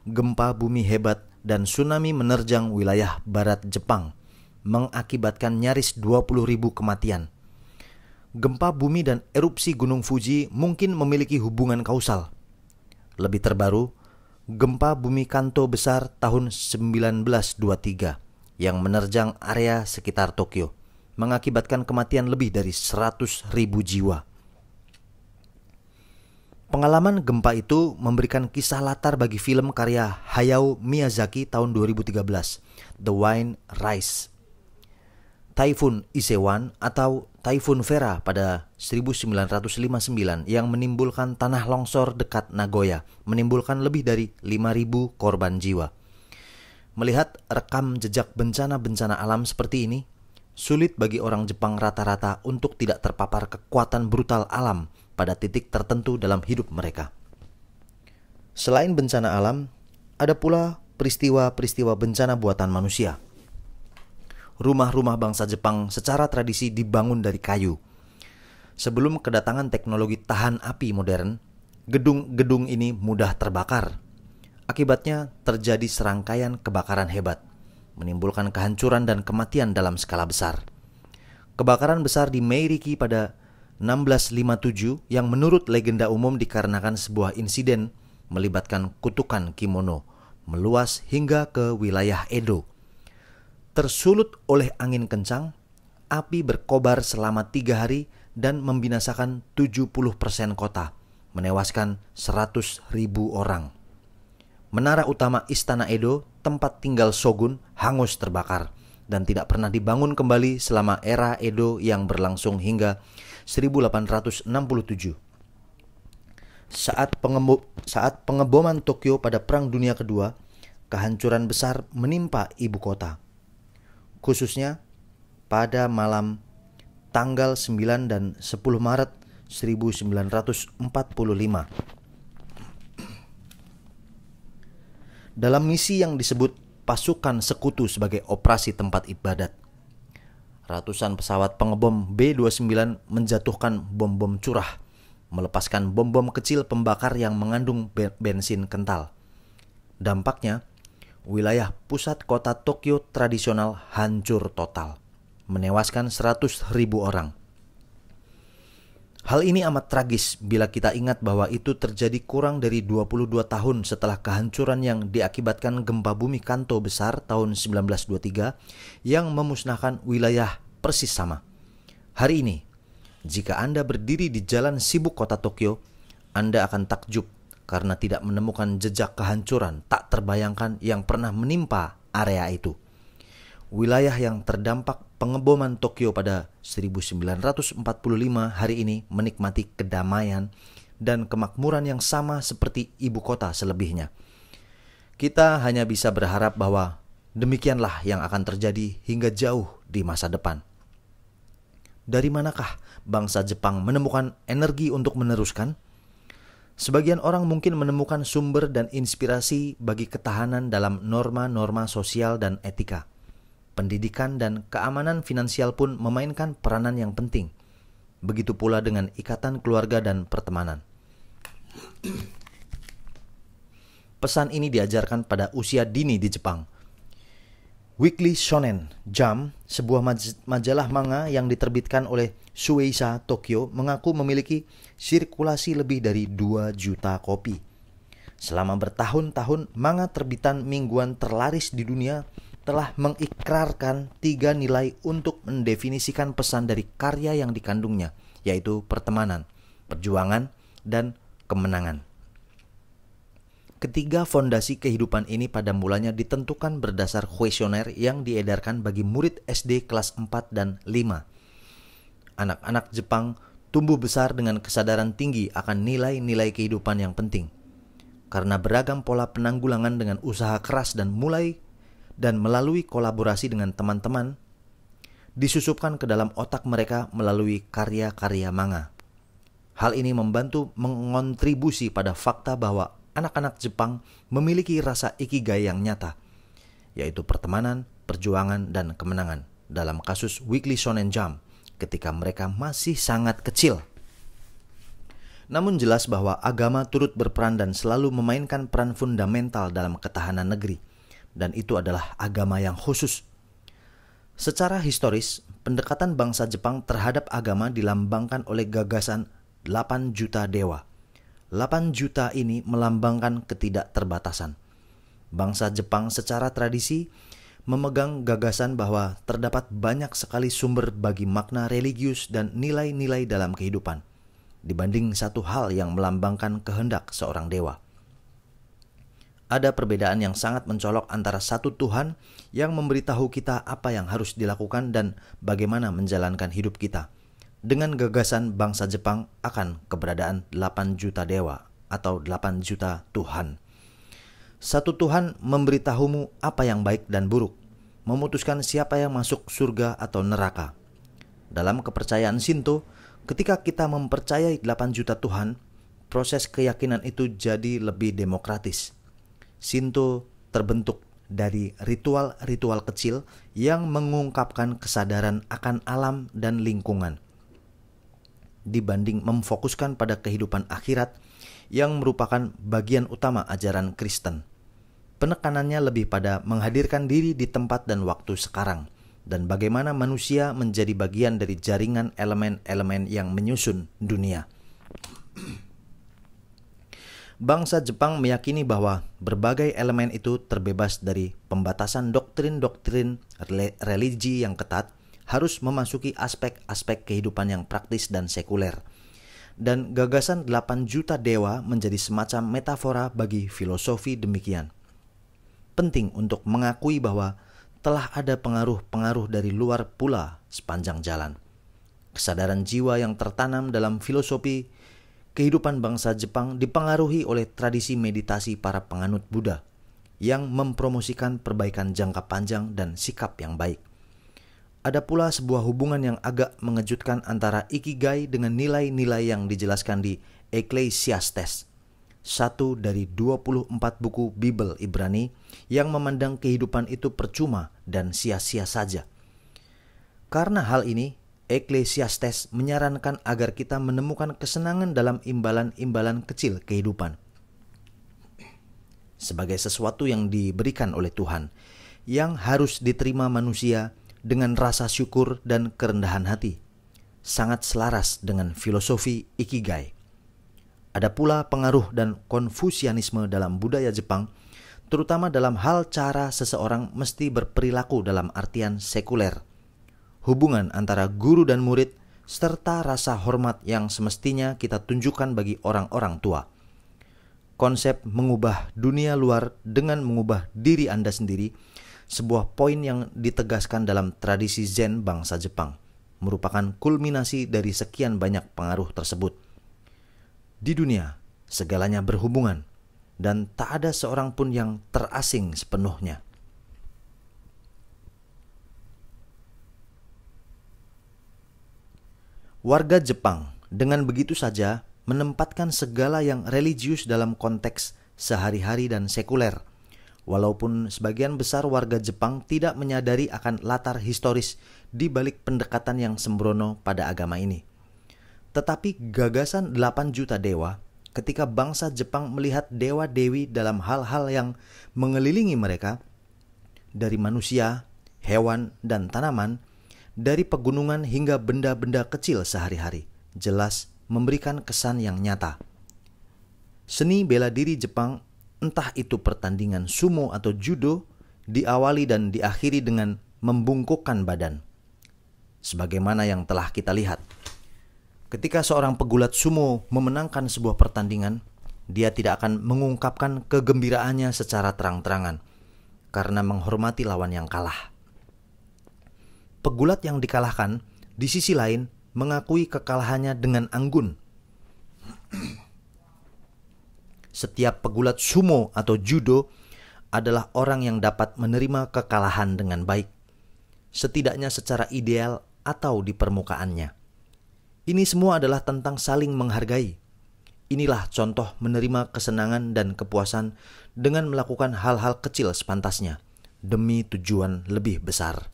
gempa bumi hebat dan tsunami menerjang wilayah barat Jepang, mengakibatkan nyaris ribu kematian. Gempa bumi dan erupsi Gunung Fuji mungkin memiliki hubungan kausal. Lebih terbaru, gempa bumi Kanto besar tahun 1923 yang menerjang area sekitar Tokyo mengakibatkan kematian lebih dari 100 jiwa. Pengalaman gempa itu memberikan kisah latar bagi film karya Hayao Miyazaki tahun 2013, The Wine Rice. Typhoon Isewan atau Typhoon Vera pada 1959 yang menimbulkan tanah longsor dekat Nagoya, menimbulkan lebih dari 5.000 korban jiwa. Melihat rekam jejak bencana-bencana alam seperti ini, sulit bagi orang Jepang rata-rata untuk tidak terpapar kekuatan brutal alam pada titik tertentu dalam hidup mereka. Selain bencana alam, ada pula peristiwa-peristiwa bencana buatan manusia – rumah-rumah bangsa Jepang secara tradisi dibangun dari kayu. Sebelum kedatangan teknologi tahan api modern, gedung-gedung ini mudah terbakar. Akibatnya terjadi serangkaian kebakaran hebat, menimbulkan kehancuran dan kematian dalam skala besar. Kebakaran besar di Meiriki pada 1657 yang menurut legenda umum dikarenakan sebuah insiden melibatkan kutukan kimono meluas hingga ke wilayah Edo tersulut oleh angin kencang, api berkobar selama tiga hari dan membinasakan 70% kota, menewaskan 100 ribu orang. Menara utama Istana Edo, tempat tinggal Shogun, hangus terbakar dan tidak pernah dibangun kembali selama era Edo yang berlangsung hingga 1867. Saat, pengebo saat pengeboman Tokyo pada Perang Dunia Kedua, kehancuran besar menimpa ibu kota khususnya pada malam tanggal 9 dan 10 Maret 1945. Dalam misi yang disebut pasukan sekutu sebagai operasi tempat ibadat, ratusan pesawat pengebom B-29 menjatuhkan bom-bom curah, melepaskan bom-bom kecil pembakar yang mengandung bensin kental. Dampaknya, wilayah pusat kota Tokyo tradisional hancur total, menewaskan 100 ribu orang. Hal ini amat tragis bila kita ingat bahwa itu terjadi kurang dari 22 tahun setelah kehancuran yang diakibatkan gempa bumi Kanto besar tahun 1923 yang memusnahkan wilayah persis sama. Hari ini, jika Anda berdiri di jalan sibuk kota Tokyo, Anda akan takjub karena tidak menemukan jejak kehancuran tak terbayangkan yang pernah menimpa area itu. Wilayah yang terdampak pengeboman Tokyo pada 1945 hari ini menikmati kedamaian dan kemakmuran yang sama seperti ibu kota selebihnya. Kita hanya bisa berharap bahwa demikianlah yang akan terjadi hingga jauh di masa depan. Dari manakah bangsa Jepang menemukan energi untuk meneruskan? Sebagian orang mungkin menemukan sumber dan inspirasi bagi ketahanan dalam norma-norma sosial dan etika. Pendidikan dan keamanan finansial pun memainkan peranan yang penting. Begitu pula dengan ikatan keluarga dan pertemanan. Pesan ini diajarkan pada usia dini di Jepang. Weekly Shonen Jam, sebuah majalah manga yang diterbitkan oleh Shueisha Tokyo, mengaku memiliki sirkulasi lebih dari 2 juta kopi. Selama bertahun-tahun, manga terbitan mingguan terlaris di dunia telah mengikrarkan tiga nilai untuk mendefinisikan pesan dari karya yang dikandungnya, yaitu pertemanan, perjuangan, dan kemenangan. Ketiga fondasi kehidupan ini pada mulanya ditentukan berdasar kuesioner yang diedarkan bagi murid SD kelas 4 dan 5. Anak-anak Jepang tumbuh besar dengan kesadaran tinggi akan nilai-nilai kehidupan yang penting. Karena beragam pola penanggulangan dengan usaha keras dan mulai dan melalui kolaborasi dengan teman-teman disusupkan ke dalam otak mereka melalui karya-karya manga. Hal ini membantu mengontribusi pada fakta bahwa anak-anak Jepang memiliki rasa ikigai yang nyata, yaitu pertemanan, perjuangan, dan kemenangan. Dalam kasus Weekly Shonen Jump, ketika mereka masih sangat kecil. Namun jelas bahwa agama turut berperan dan selalu memainkan peran fundamental dalam ketahanan negeri, dan itu adalah agama yang khusus. Secara historis, pendekatan bangsa Jepang terhadap agama dilambangkan oleh gagasan 8 juta dewa. 8 juta ini melambangkan ketidakterbatasan. Bangsa Jepang secara tradisi memegang gagasan bahwa terdapat banyak sekali sumber bagi makna religius dan nilai-nilai dalam kehidupan, dibanding satu hal yang melambangkan kehendak seorang dewa. Ada perbedaan yang sangat mencolok antara satu Tuhan yang memberitahu kita apa yang harus dilakukan dan bagaimana menjalankan hidup kita, dengan gagasan bangsa Jepang akan keberadaan 8 juta dewa atau 8 juta Tuhan satu Tuhan memberitahumu apa yang baik dan buruk, memutuskan siapa yang masuk surga atau neraka. Dalam kepercayaan Sinto, ketika kita mempercayai 8 juta Tuhan, proses keyakinan itu jadi lebih demokratis. Sinto terbentuk dari ritual-ritual kecil yang mengungkapkan kesadaran akan alam dan lingkungan. Dibanding memfokuskan pada kehidupan akhirat yang merupakan bagian utama ajaran Kristen penekanannya lebih pada menghadirkan diri di tempat dan waktu sekarang, dan bagaimana manusia menjadi bagian dari jaringan elemen-elemen yang menyusun dunia. Bangsa Jepang meyakini bahwa berbagai elemen itu terbebas dari pembatasan doktrin-doktrin religi yang ketat, harus memasuki aspek-aspek kehidupan yang praktis dan sekuler dan gagasan 8 juta dewa menjadi semacam metafora bagi filosofi demikian penting untuk mengakui bahwa telah ada pengaruh-pengaruh dari luar pula sepanjang jalan. Kesadaran jiwa yang tertanam dalam filosofi kehidupan bangsa Jepang dipengaruhi oleh tradisi meditasi para penganut Buddha yang mempromosikan perbaikan jangka panjang dan sikap yang baik. Ada pula sebuah hubungan yang agak mengejutkan antara ikigai dengan nilai-nilai yang dijelaskan di Ecclesiastes satu dari 24 buku Bible Ibrani yang memandang kehidupan itu percuma dan sia-sia saja. Karena hal ini, Ecclesiastes menyarankan agar kita menemukan kesenangan dalam imbalan-imbalan kecil kehidupan. Sebagai sesuatu yang diberikan oleh Tuhan, yang harus diterima manusia dengan rasa syukur dan kerendahan hati, sangat selaras dengan filosofi Ikigai. Ada pula pengaruh dan konfusianisme dalam budaya Jepang, terutama dalam hal cara seseorang mesti berperilaku dalam artian sekuler. Hubungan antara guru dan murid serta rasa hormat yang semestinya kita tunjukkan bagi orang-orang tua. Konsep mengubah dunia luar dengan mengubah diri Anda sendiri, sebuah poin yang ditegaskan dalam tradisi Zen bangsa Jepang, merupakan kulminasi dari sekian banyak pengaruh tersebut di dunia, segalanya berhubungan, dan tak ada seorang pun yang terasing sepenuhnya. Warga Jepang dengan begitu saja menempatkan segala yang religius dalam konteks sehari-hari dan sekuler. Walaupun sebagian besar warga Jepang tidak menyadari akan latar historis di balik pendekatan yang sembrono pada agama ini. Tetapi gagasan 8 juta dewa ketika bangsa Jepang melihat dewa-dewi dalam hal-hal yang mengelilingi mereka dari manusia, hewan, dan tanaman, dari pegunungan hingga benda-benda kecil sehari-hari, jelas memberikan kesan yang nyata. Seni bela diri Jepang, entah itu pertandingan sumo atau judo, diawali dan diakhiri dengan membungkukkan badan. Sebagaimana yang telah kita lihat. Ketika seorang pegulat sumo memenangkan sebuah pertandingan, dia tidak akan mengungkapkan kegembiraannya secara terang-terangan karena menghormati lawan yang kalah. Pegulat yang dikalahkan, di sisi lain, mengakui kekalahannya dengan anggun. Setiap pegulat sumo atau judo adalah orang yang dapat menerima kekalahan dengan baik, setidaknya secara ideal atau di permukaannya ini semua adalah tentang saling menghargai. Inilah contoh menerima kesenangan dan kepuasan dengan melakukan hal-hal kecil sepantasnya demi tujuan lebih besar.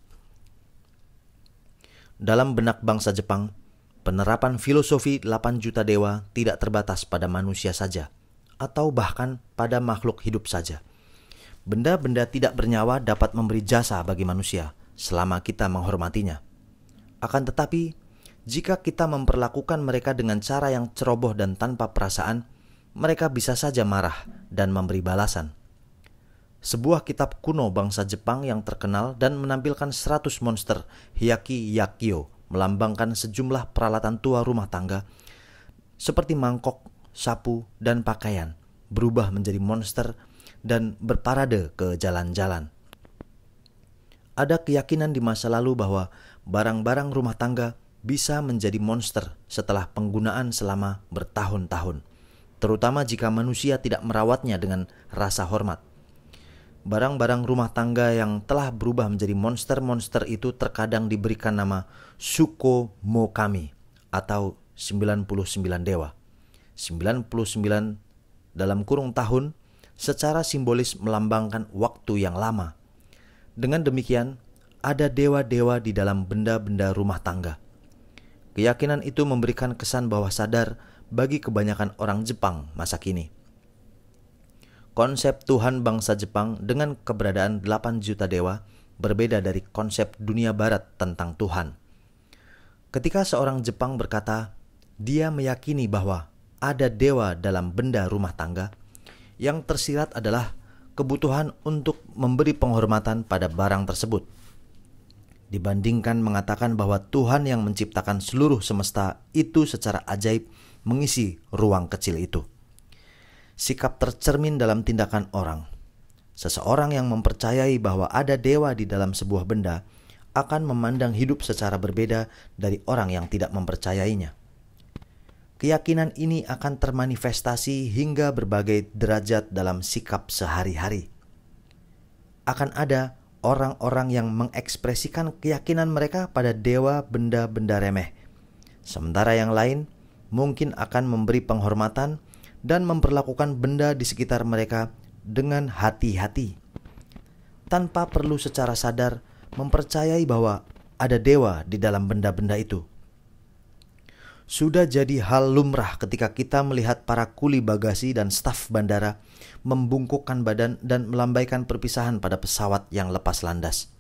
Dalam benak bangsa Jepang, penerapan filosofi 8 juta dewa tidak terbatas pada manusia saja atau bahkan pada makhluk hidup saja. Benda-benda tidak bernyawa dapat memberi jasa bagi manusia selama kita menghormatinya. Akan tetapi, jika kita memperlakukan mereka dengan cara yang ceroboh dan tanpa perasaan, mereka bisa saja marah dan memberi balasan. Sebuah kitab kuno bangsa Jepang yang terkenal dan menampilkan 100 monster, Hiyaki Yakio, melambangkan sejumlah peralatan tua rumah tangga, seperti mangkok, sapu, dan pakaian, berubah menjadi monster dan berparade ke jalan-jalan. Ada keyakinan di masa lalu bahwa barang-barang rumah tangga bisa menjadi monster setelah penggunaan selama bertahun-tahun, terutama jika manusia tidak merawatnya dengan rasa hormat. Barang-barang rumah tangga yang telah berubah menjadi monster-monster itu terkadang diberikan nama Suko Mokami atau 99 dewa. 99 dalam kurung tahun secara simbolis melambangkan waktu yang lama. Dengan demikian, ada dewa-dewa di dalam benda-benda rumah tangga. Keyakinan itu memberikan kesan bahwa sadar bagi kebanyakan orang Jepang masa kini. Konsep Tuhan bangsa Jepang dengan keberadaan 8 juta dewa berbeda dari konsep dunia barat tentang Tuhan. Ketika seorang Jepang berkata, dia meyakini bahwa ada dewa dalam benda rumah tangga, yang tersirat adalah kebutuhan untuk memberi penghormatan pada barang tersebut dibandingkan mengatakan bahwa Tuhan yang menciptakan seluruh semesta itu secara ajaib mengisi ruang kecil itu. Sikap tercermin dalam tindakan orang. Seseorang yang mempercayai bahwa ada dewa di dalam sebuah benda akan memandang hidup secara berbeda dari orang yang tidak mempercayainya. Keyakinan ini akan termanifestasi hingga berbagai derajat dalam sikap sehari-hari. Akan ada orang-orang yang mengekspresikan keyakinan mereka pada dewa benda-benda remeh. Sementara yang lain mungkin akan memberi penghormatan dan memperlakukan benda di sekitar mereka dengan hati-hati. Tanpa perlu secara sadar mempercayai bahwa ada dewa di dalam benda-benda itu. Sudah jadi hal lumrah ketika kita melihat para kuli bagasi dan staf bandara membungkukkan badan dan melambaikan perpisahan pada pesawat yang lepas landas.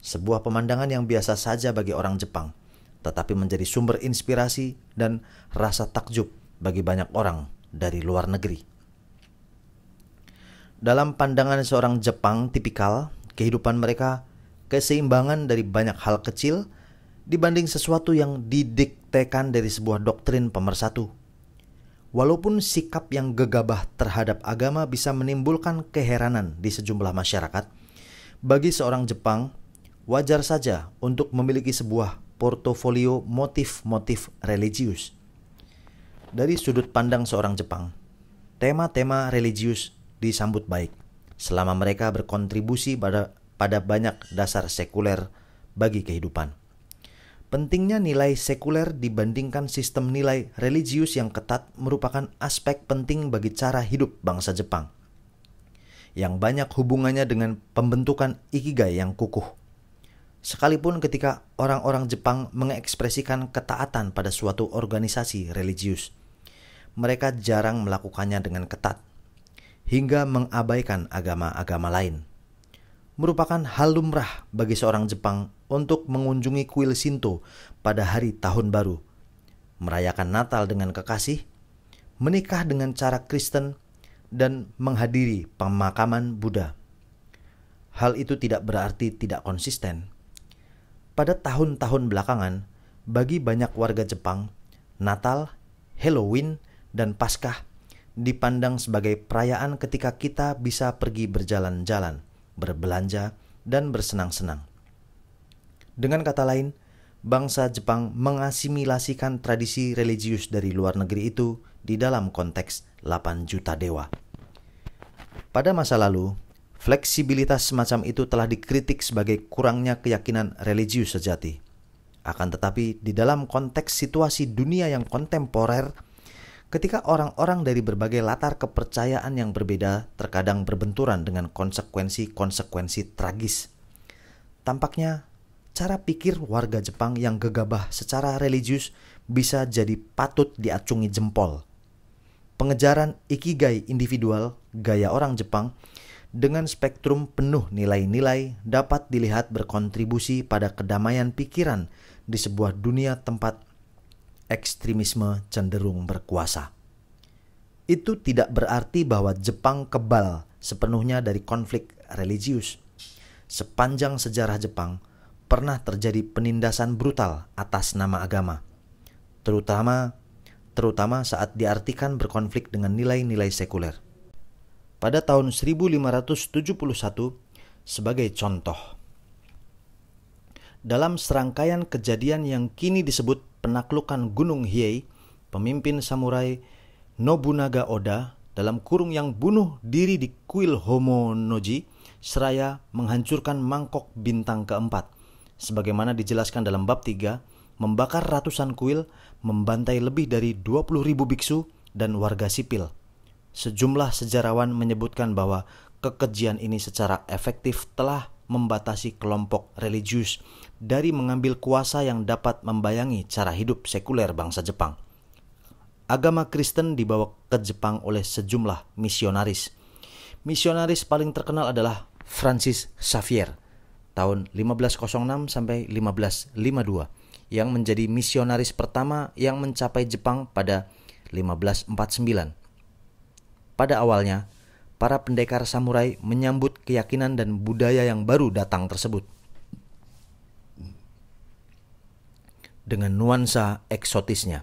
Sebuah pemandangan yang biasa saja bagi orang Jepang, tetapi menjadi sumber inspirasi dan rasa takjub bagi banyak orang dari luar negeri. Dalam pandangan seorang Jepang tipikal, kehidupan mereka keseimbangan dari banyak hal kecil – dibanding sesuatu yang didiktekan dari sebuah doktrin pemersatu. Walaupun sikap yang gegabah terhadap agama bisa menimbulkan keheranan di sejumlah masyarakat, bagi seorang Jepang wajar saja untuk memiliki sebuah portofolio motif-motif religius. Dari sudut pandang seorang Jepang, tema-tema religius disambut baik selama mereka berkontribusi pada pada banyak dasar sekuler bagi kehidupan. Pentingnya nilai sekuler dibandingkan sistem nilai religius yang ketat merupakan aspek penting bagi cara hidup bangsa Jepang, yang banyak hubungannya dengan pembentukan ikigai yang kukuh. Sekalipun ketika orang-orang Jepang mengekspresikan ketaatan pada suatu organisasi religius, mereka jarang melakukannya dengan ketat hingga mengabaikan agama-agama lain merupakan hal lumrah bagi seorang Jepang untuk mengunjungi kuil Shinto pada hari tahun baru, merayakan Natal dengan kekasih, menikah dengan cara Kristen, dan menghadiri pemakaman Buddha. Hal itu tidak berarti tidak konsisten. Pada tahun-tahun belakangan, bagi banyak warga Jepang, Natal, Halloween, dan Paskah dipandang sebagai perayaan ketika kita bisa pergi berjalan-jalan berbelanja, dan bersenang-senang. Dengan kata lain, bangsa Jepang mengasimilasikan tradisi religius dari luar negeri itu di dalam konteks 8 juta dewa. Pada masa lalu, fleksibilitas semacam itu telah dikritik sebagai kurangnya keyakinan religius sejati. Akan tetapi, di dalam konteks situasi dunia yang kontemporer, ketika orang-orang dari berbagai latar kepercayaan yang berbeda terkadang berbenturan dengan konsekuensi-konsekuensi tragis. Tampaknya, cara pikir warga Jepang yang gegabah secara religius bisa jadi patut diacungi jempol. Pengejaran ikigai individual gaya orang Jepang dengan spektrum penuh nilai-nilai dapat dilihat berkontribusi pada kedamaian pikiran di sebuah dunia tempat ekstremisme cenderung berkuasa. Itu tidak berarti bahwa Jepang kebal sepenuhnya dari konflik religius. Sepanjang sejarah Jepang, pernah terjadi penindasan brutal atas nama agama, terutama terutama saat diartikan berkonflik dengan nilai-nilai sekuler. Pada tahun 1571, sebagai contoh, dalam serangkaian kejadian yang kini disebut penaklukan Gunung Hiei, pemimpin samurai Nobunaga Oda dalam kurung yang bunuh diri di kuil Homonoji seraya menghancurkan mangkok bintang keempat. Sebagaimana dijelaskan dalam bab 3, membakar ratusan kuil, membantai lebih dari ribu biksu dan warga sipil. Sejumlah sejarawan menyebutkan bahwa kekejian ini secara efektif telah membatasi kelompok religius dari mengambil kuasa yang dapat membayangi cara hidup sekuler bangsa Jepang. Agama Kristen dibawa ke Jepang oleh sejumlah misionaris. Misionaris paling terkenal adalah Francis Xavier tahun 1506 sampai 1552 yang menjadi misionaris pertama yang mencapai Jepang pada 1549. Pada awalnya, para pendekar samurai menyambut keyakinan dan budaya yang baru datang tersebut. Dengan nuansa eksotisnya.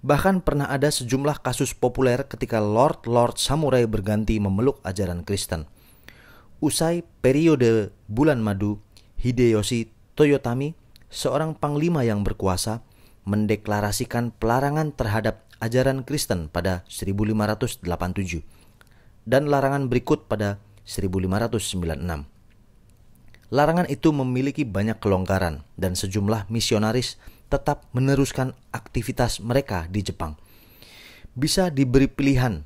Bahkan pernah ada sejumlah kasus populer ketika Lord-Lord Samurai berganti memeluk ajaran Kristen. Usai periode bulan madu, Hideyoshi Toyotami, seorang panglima yang berkuasa, mendeklarasikan pelarangan terhadap ajaran Kristen pada 1587 dan larangan berikut pada 1596. Larangan itu memiliki banyak kelonggaran dan sejumlah misionaris tetap meneruskan aktivitas mereka di Jepang. Bisa diberi pilihan,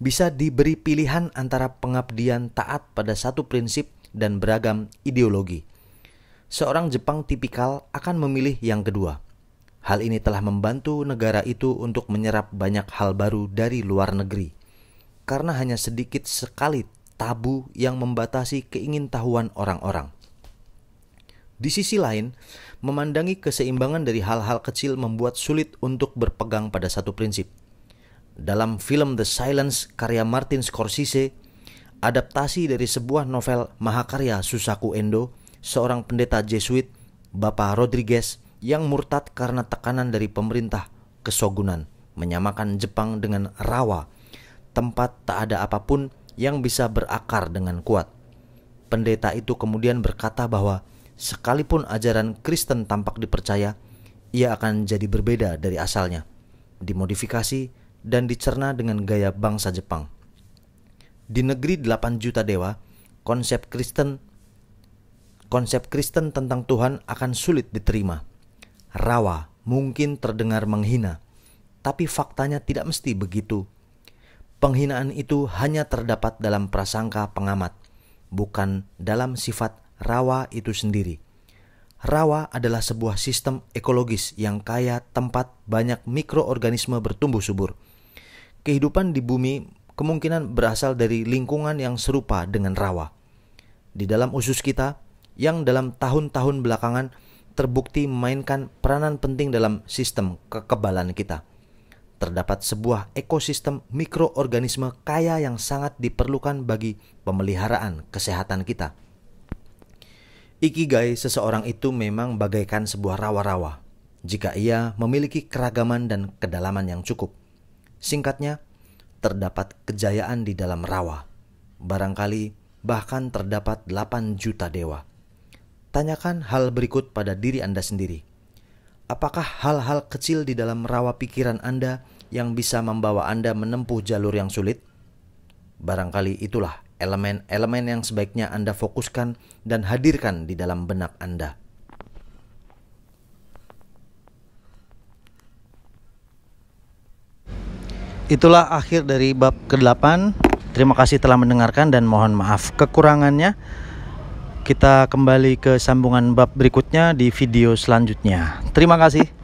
bisa diberi pilihan antara pengabdian taat pada satu prinsip dan beragam ideologi. Seorang Jepang tipikal akan memilih yang kedua. Hal ini telah membantu negara itu untuk menyerap banyak hal baru dari luar negeri karena hanya sedikit sekali tabu yang membatasi keingintahuan orang-orang. Di sisi lain, memandangi keseimbangan dari hal-hal kecil membuat sulit untuk berpegang pada satu prinsip. Dalam film The Silence karya Martin Scorsese, adaptasi dari sebuah novel mahakarya Susaku Endo, seorang pendeta Jesuit, Bapak Rodriguez, yang murtad karena tekanan dari pemerintah kesogunan, menyamakan Jepang dengan rawa tempat tak ada apapun yang bisa berakar dengan kuat. Pendeta itu kemudian berkata bahwa sekalipun ajaran Kristen tampak dipercaya, ia akan jadi berbeda dari asalnya, dimodifikasi dan dicerna dengan gaya bangsa Jepang. Di negeri 8 juta dewa, konsep Kristen konsep Kristen tentang Tuhan akan sulit diterima. Rawa mungkin terdengar menghina, tapi faktanya tidak mesti begitu Penghinaan itu hanya terdapat dalam prasangka pengamat, bukan dalam sifat rawa itu sendiri. Rawa adalah sebuah sistem ekologis yang kaya tempat banyak mikroorganisme bertumbuh subur. Kehidupan di bumi kemungkinan berasal dari lingkungan yang serupa dengan rawa. Di dalam usus kita, yang dalam tahun-tahun belakangan terbukti memainkan peranan penting dalam sistem kekebalan kita terdapat sebuah ekosistem mikroorganisme kaya yang sangat diperlukan bagi pemeliharaan kesehatan kita. Ikigai seseorang itu memang bagaikan sebuah rawa-rawa jika ia memiliki keragaman dan kedalaman yang cukup. Singkatnya, terdapat kejayaan di dalam rawa. Barangkali bahkan terdapat 8 juta dewa. Tanyakan hal berikut pada diri Anda sendiri Apakah hal-hal kecil di dalam rawa pikiran Anda yang bisa membawa Anda menempuh jalur yang sulit? Barangkali itulah elemen-elemen yang sebaiknya Anda fokuskan dan hadirkan di dalam benak Anda. Itulah akhir dari bab ke-8. Terima kasih telah mendengarkan dan mohon maaf kekurangannya kita kembali ke sambungan bab berikutnya di video selanjutnya. Terima kasih.